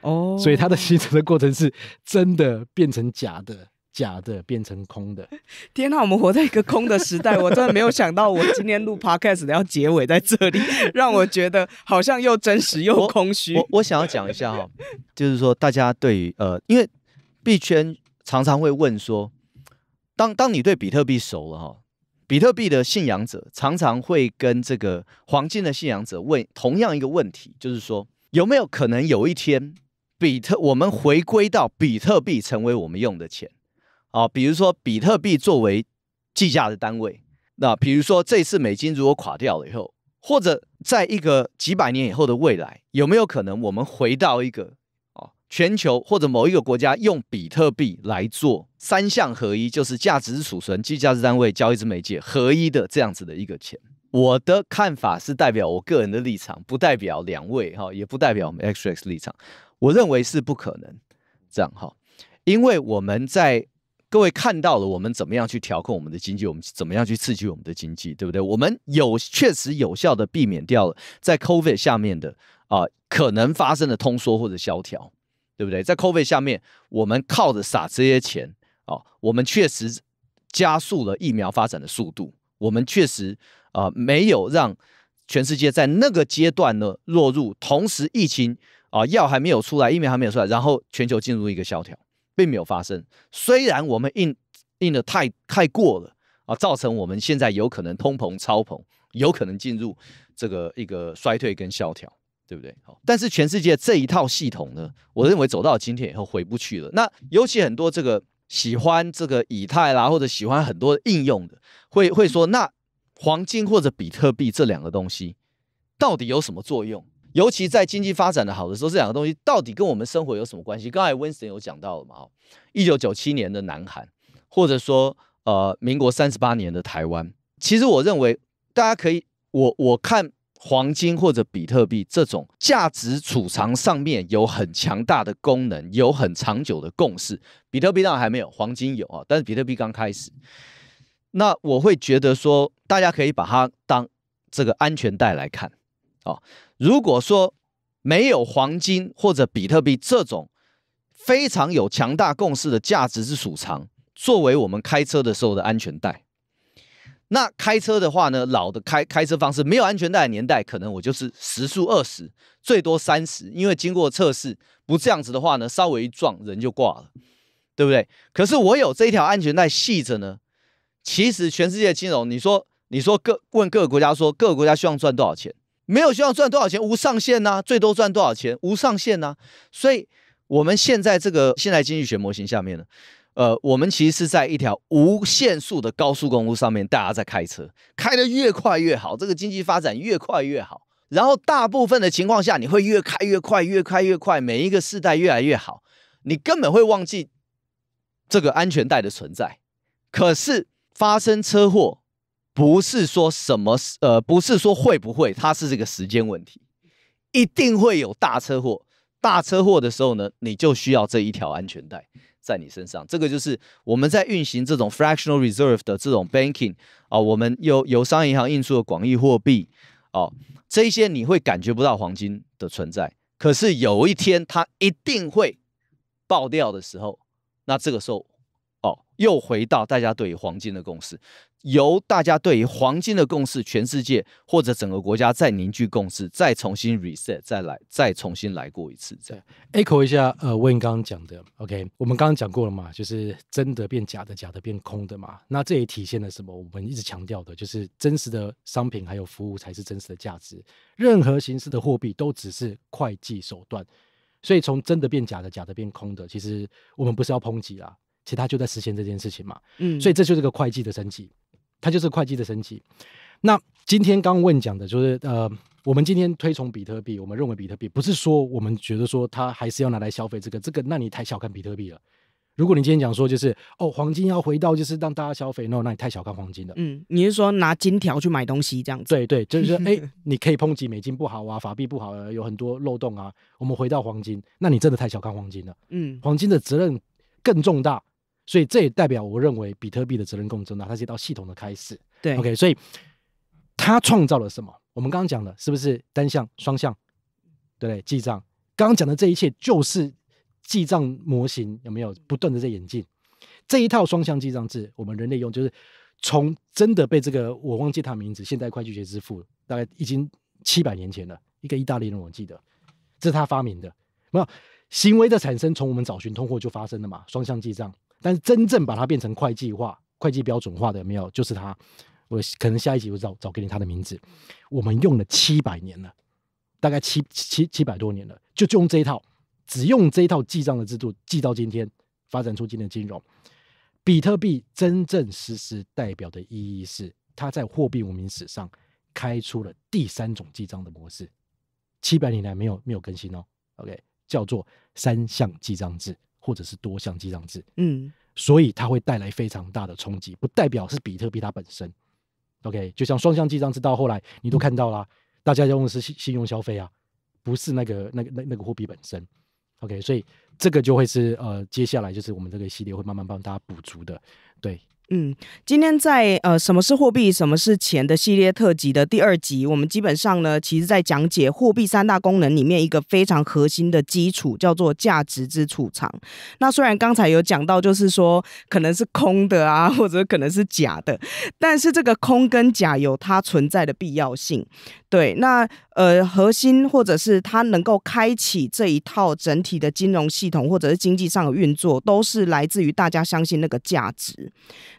哦，所以它的形成的过程是真的变成假的。假的变成空的，天哪！我们活在一个空的时代，我真的没有想到，我今天录 podcast 的要结尾在这里，让我觉得好像又真实又空虚。我我想要讲一下哈，就是说大家对于呃，因为币圈常常会问说，当当你对比特币熟了哈，比特币的信仰者常常会跟这个黄金的信仰者问同样一个问题，就是说有没有可能有一天，比特我们回归到比特币成为我们用的钱？啊，比如说比特币作为计价的单位，那比如说这次美金如果垮掉了以后，或者在一个几百年以后的未来，有没有可能我们回到一个啊全球或者某一个国家用比特币来做三项合一，就是价值储存、计价之单位、交易之媒介合一的这样子的一个钱？我的看法是代表我个人的立场，不代表两位哈，也不代表我们 x x 立场。我认为是不可能这样哈，因为我们在。各位看到了，我们怎么样去调控我们的经济？我们怎么样去刺激我们的经济？对不对？我们有确实有效的避免掉了在 COVID 下面的啊可能发生的通缩或者萧条，对不对？在 COVID 下面，我们靠着撒这些钱啊，我们确实加速了疫苗发展的速度。我们确实啊没有让全世界在那个阶段呢落入，同时疫情啊药还没有出来，疫苗还没有出来，然后全球进入一个萧条。并没有发生，虽然我们印印的太太过了啊，造成我们现在有可能通膨超膨，有可能进入这个一个衰退跟萧条，对不对？好，但是全世界这一套系统呢，我认为走到今天以后回不去了。那尤其很多这个喜欢这个以太啦，或者喜欢很多应用的，会会说，那黄金或者比特币这两个东西到底有什么作用？尤其在经济发展的好的时候，这两个东西到底跟我们生活有什么关系？刚才 Winston 有讲到了嘛，一九九七年的南韩，或者说呃，民国三十八年的台湾，其实我认为大家可以，我我看黄金或者比特币这种价值储藏上面有很强大的功能，有很长久的共识。比特币当然还没有，黄金有啊，但是比特币刚开始，那我会觉得说，大家可以把它当这个安全带来看。哦，如果说没有黄金或者比特币这种非常有强大共识的价值之储藏，作为我们开车的时候的安全带，那开车的话呢，老的开开车方式，没有安全带的年代，可能我就是时速二十，最多三十，因为经过测试，不这样子的话呢，稍微一撞人就挂了，对不对？可是我有这一条安全带系着呢，其实全世界金融，你说你说各问各个国家说，各个国家希望赚多少钱？没有需要赚多少钱，无上限呐！最多赚多少钱，无上限呐！所以我们现在这个现代经济学模型下面呢，呃，我们其实是在一条无限速的高速公路上面，大家在开车，开的越快越好，这个经济发展越快越好。然后大部分的情况下，你会越开越快，越开越快，每一个世代越来越好，你根本会忘记这个安全带的存在。可是发生车祸。不是说什么呃，不是说会不会，它是这个时间问题，一定会有大车祸。大车祸的时候呢，你就需要这一条安全带在你身上。这个就是我们在运行这种 fractional reserve 的这种 banking 啊，我们由由商业银行印出的广义货币哦，这些你会感觉不到黄金的存在。可是有一天它一定会爆掉的时候，那这个时候哦，又回到大家对于黄金的共识。由大家对于黄金的共识，全世界或者整个国家再凝聚共识，再重新 reset，再来再重新来过一次。再 e c h o 一下，呃，我你刚刚讲的，OK，我们刚刚讲过了嘛，就是真的变假的，假的变空的嘛。那这也体现了什么？我们一直强调的，就是真实的商品还有服务才是真实的价值，任何形式的货币都只是会计手段。所以从真的变假的，假的变空的，其实我们不是要抨击啦，其他就在实现这件事情嘛。嗯，所以这就是个会计的升级。它就是会计的神级。那今天刚问讲的就是，呃，我们今天推崇比特币，我们认为比特币不是说我们觉得说它还是要拿来消费这个，这个，那你太小看比特币了。如果你今天讲说就是哦，黄金要回到就是让大家消费，no，那你太小看黄金了。嗯，你是说拿金条去买东西这样？子？对对，就是 哎，你可以抨击美金不好啊，法币不好，有很多漏洞啊。我们回到黄金，那你真的太小看黄金了。嗯，黄金的责任更重大。所以这也代表，我认为比特币的责任共振呢，它是一套系统的开始。对，OK，所以它创造了什么？我们刚刚讲的是不是单向、双向？对，记账。刚刚讲的这一切，就是记账模型有没有不断的在演进？这一套双向记账制，我们人类用就是从真的被这个我忘记他名字，现代会计学之父，大概已经七百年前了，一个意大利人，我记得这是他发明的。没有行为的产生，从我们找寻通货就发生了嘛？双向记账。但是真正把它变成会计化、会计标准化的，没有就是他。我可能下一集我找找给你他的名字。我们用了七百年了，大概七七七百多年了，就就用这一套，只用这一套记账的制度，记到今天，发展出今天金融。比特币真正实施代表的意义是，它在货币文明史上开出了第三种记账的模式。七百年来没有没有更新哦。OK，叫做三项记账制。或者是多项记账制，嗯，所以它会带来非常大的冲击，不代表是比特币它本身，OK，就像双向记账制到后来，你都看到了，大家用的是信信用消费啊，不是那个那个那那个货币本身，OK，所以这个就会是呃，接下来就是我们这个系列会慢慢帮大家补足的，对。嗯，今天在呃，什么是货币，什么是钱的系列特辑的第二集，我们基本上呢，其实在讲解货币三大功能里面一个非常核心的基础，叫做价值之储藏。那虽然刚才有讲到，就是说可能是空的啊，或者可能是假的，但是这个空跟假有它存在的必要性。对，那。呃，核心或者是它能够开启这一套整体的金融系统，或者是经济上的运作，都是来自于大家相信那个价值。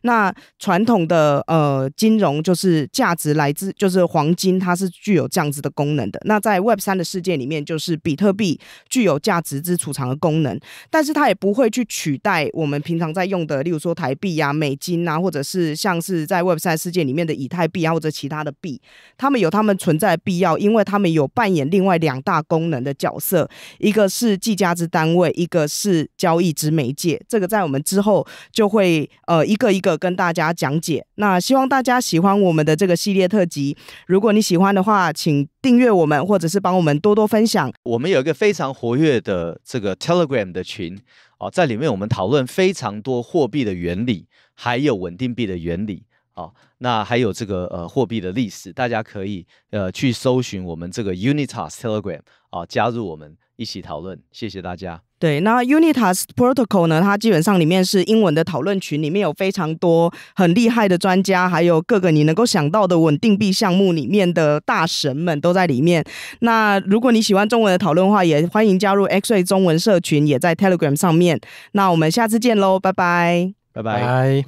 那传统的呃金融就是价值来自就是黄金，它是具有这样子的功能的。那在 Web 三的世界里面，就是比特币具有价值之储藏的功能，但是它也不会去取代我们平常在用的，例如说台币呀、美金啊，或者是像是在 Web 三世界里面的以太币啊或者其他的币，它们有它们存在的必要，因为。他们有扮演另外两大功能的角色，一个是计价之单位，一个是交易之媒介。这个在我们之后就会呃一个一个跟大家讲解。那希望大家喜欢我们的这个系列特辑。如果你喜欢的话，请订阅我们，或者是帮我们多多分享。我们有一个非常活跃的这个 Telegram 的群哦，在里面我们讨论非常多货币的原理，还有稳定币的原理。好，那还有这个呃货币的历史，大家可以呃去搜寻我们这个 Unitas Telegram 啊，加入我们一起讨论。谢谢大家。对，那 Unitas Protocol 呢，它基本上里面是英文的讨论群，里面有非常多很厉害的专家，还有各个你能够想到的稳定币项目里面的大神们都在里面。那如果你喜欢中文的讨论的话，也欢迎加入 XA 中文社群，也在 Telegram 上面。那我们下次见喽，拜拜，拜拜。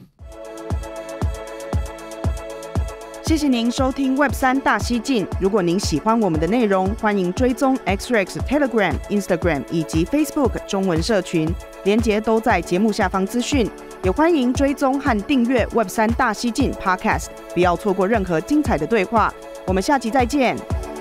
谢谢您收听 Web 三大西进。如果您喜欢我们的内容，欢迎追踪 X Ray Telegram、Instagram 以及 Facebook 中文社群，连接都在节目下方资讯。也欢迎追踪和订阅 Web 三大西进 Podcast，不要错过任何精彩的对话。我们下集再见。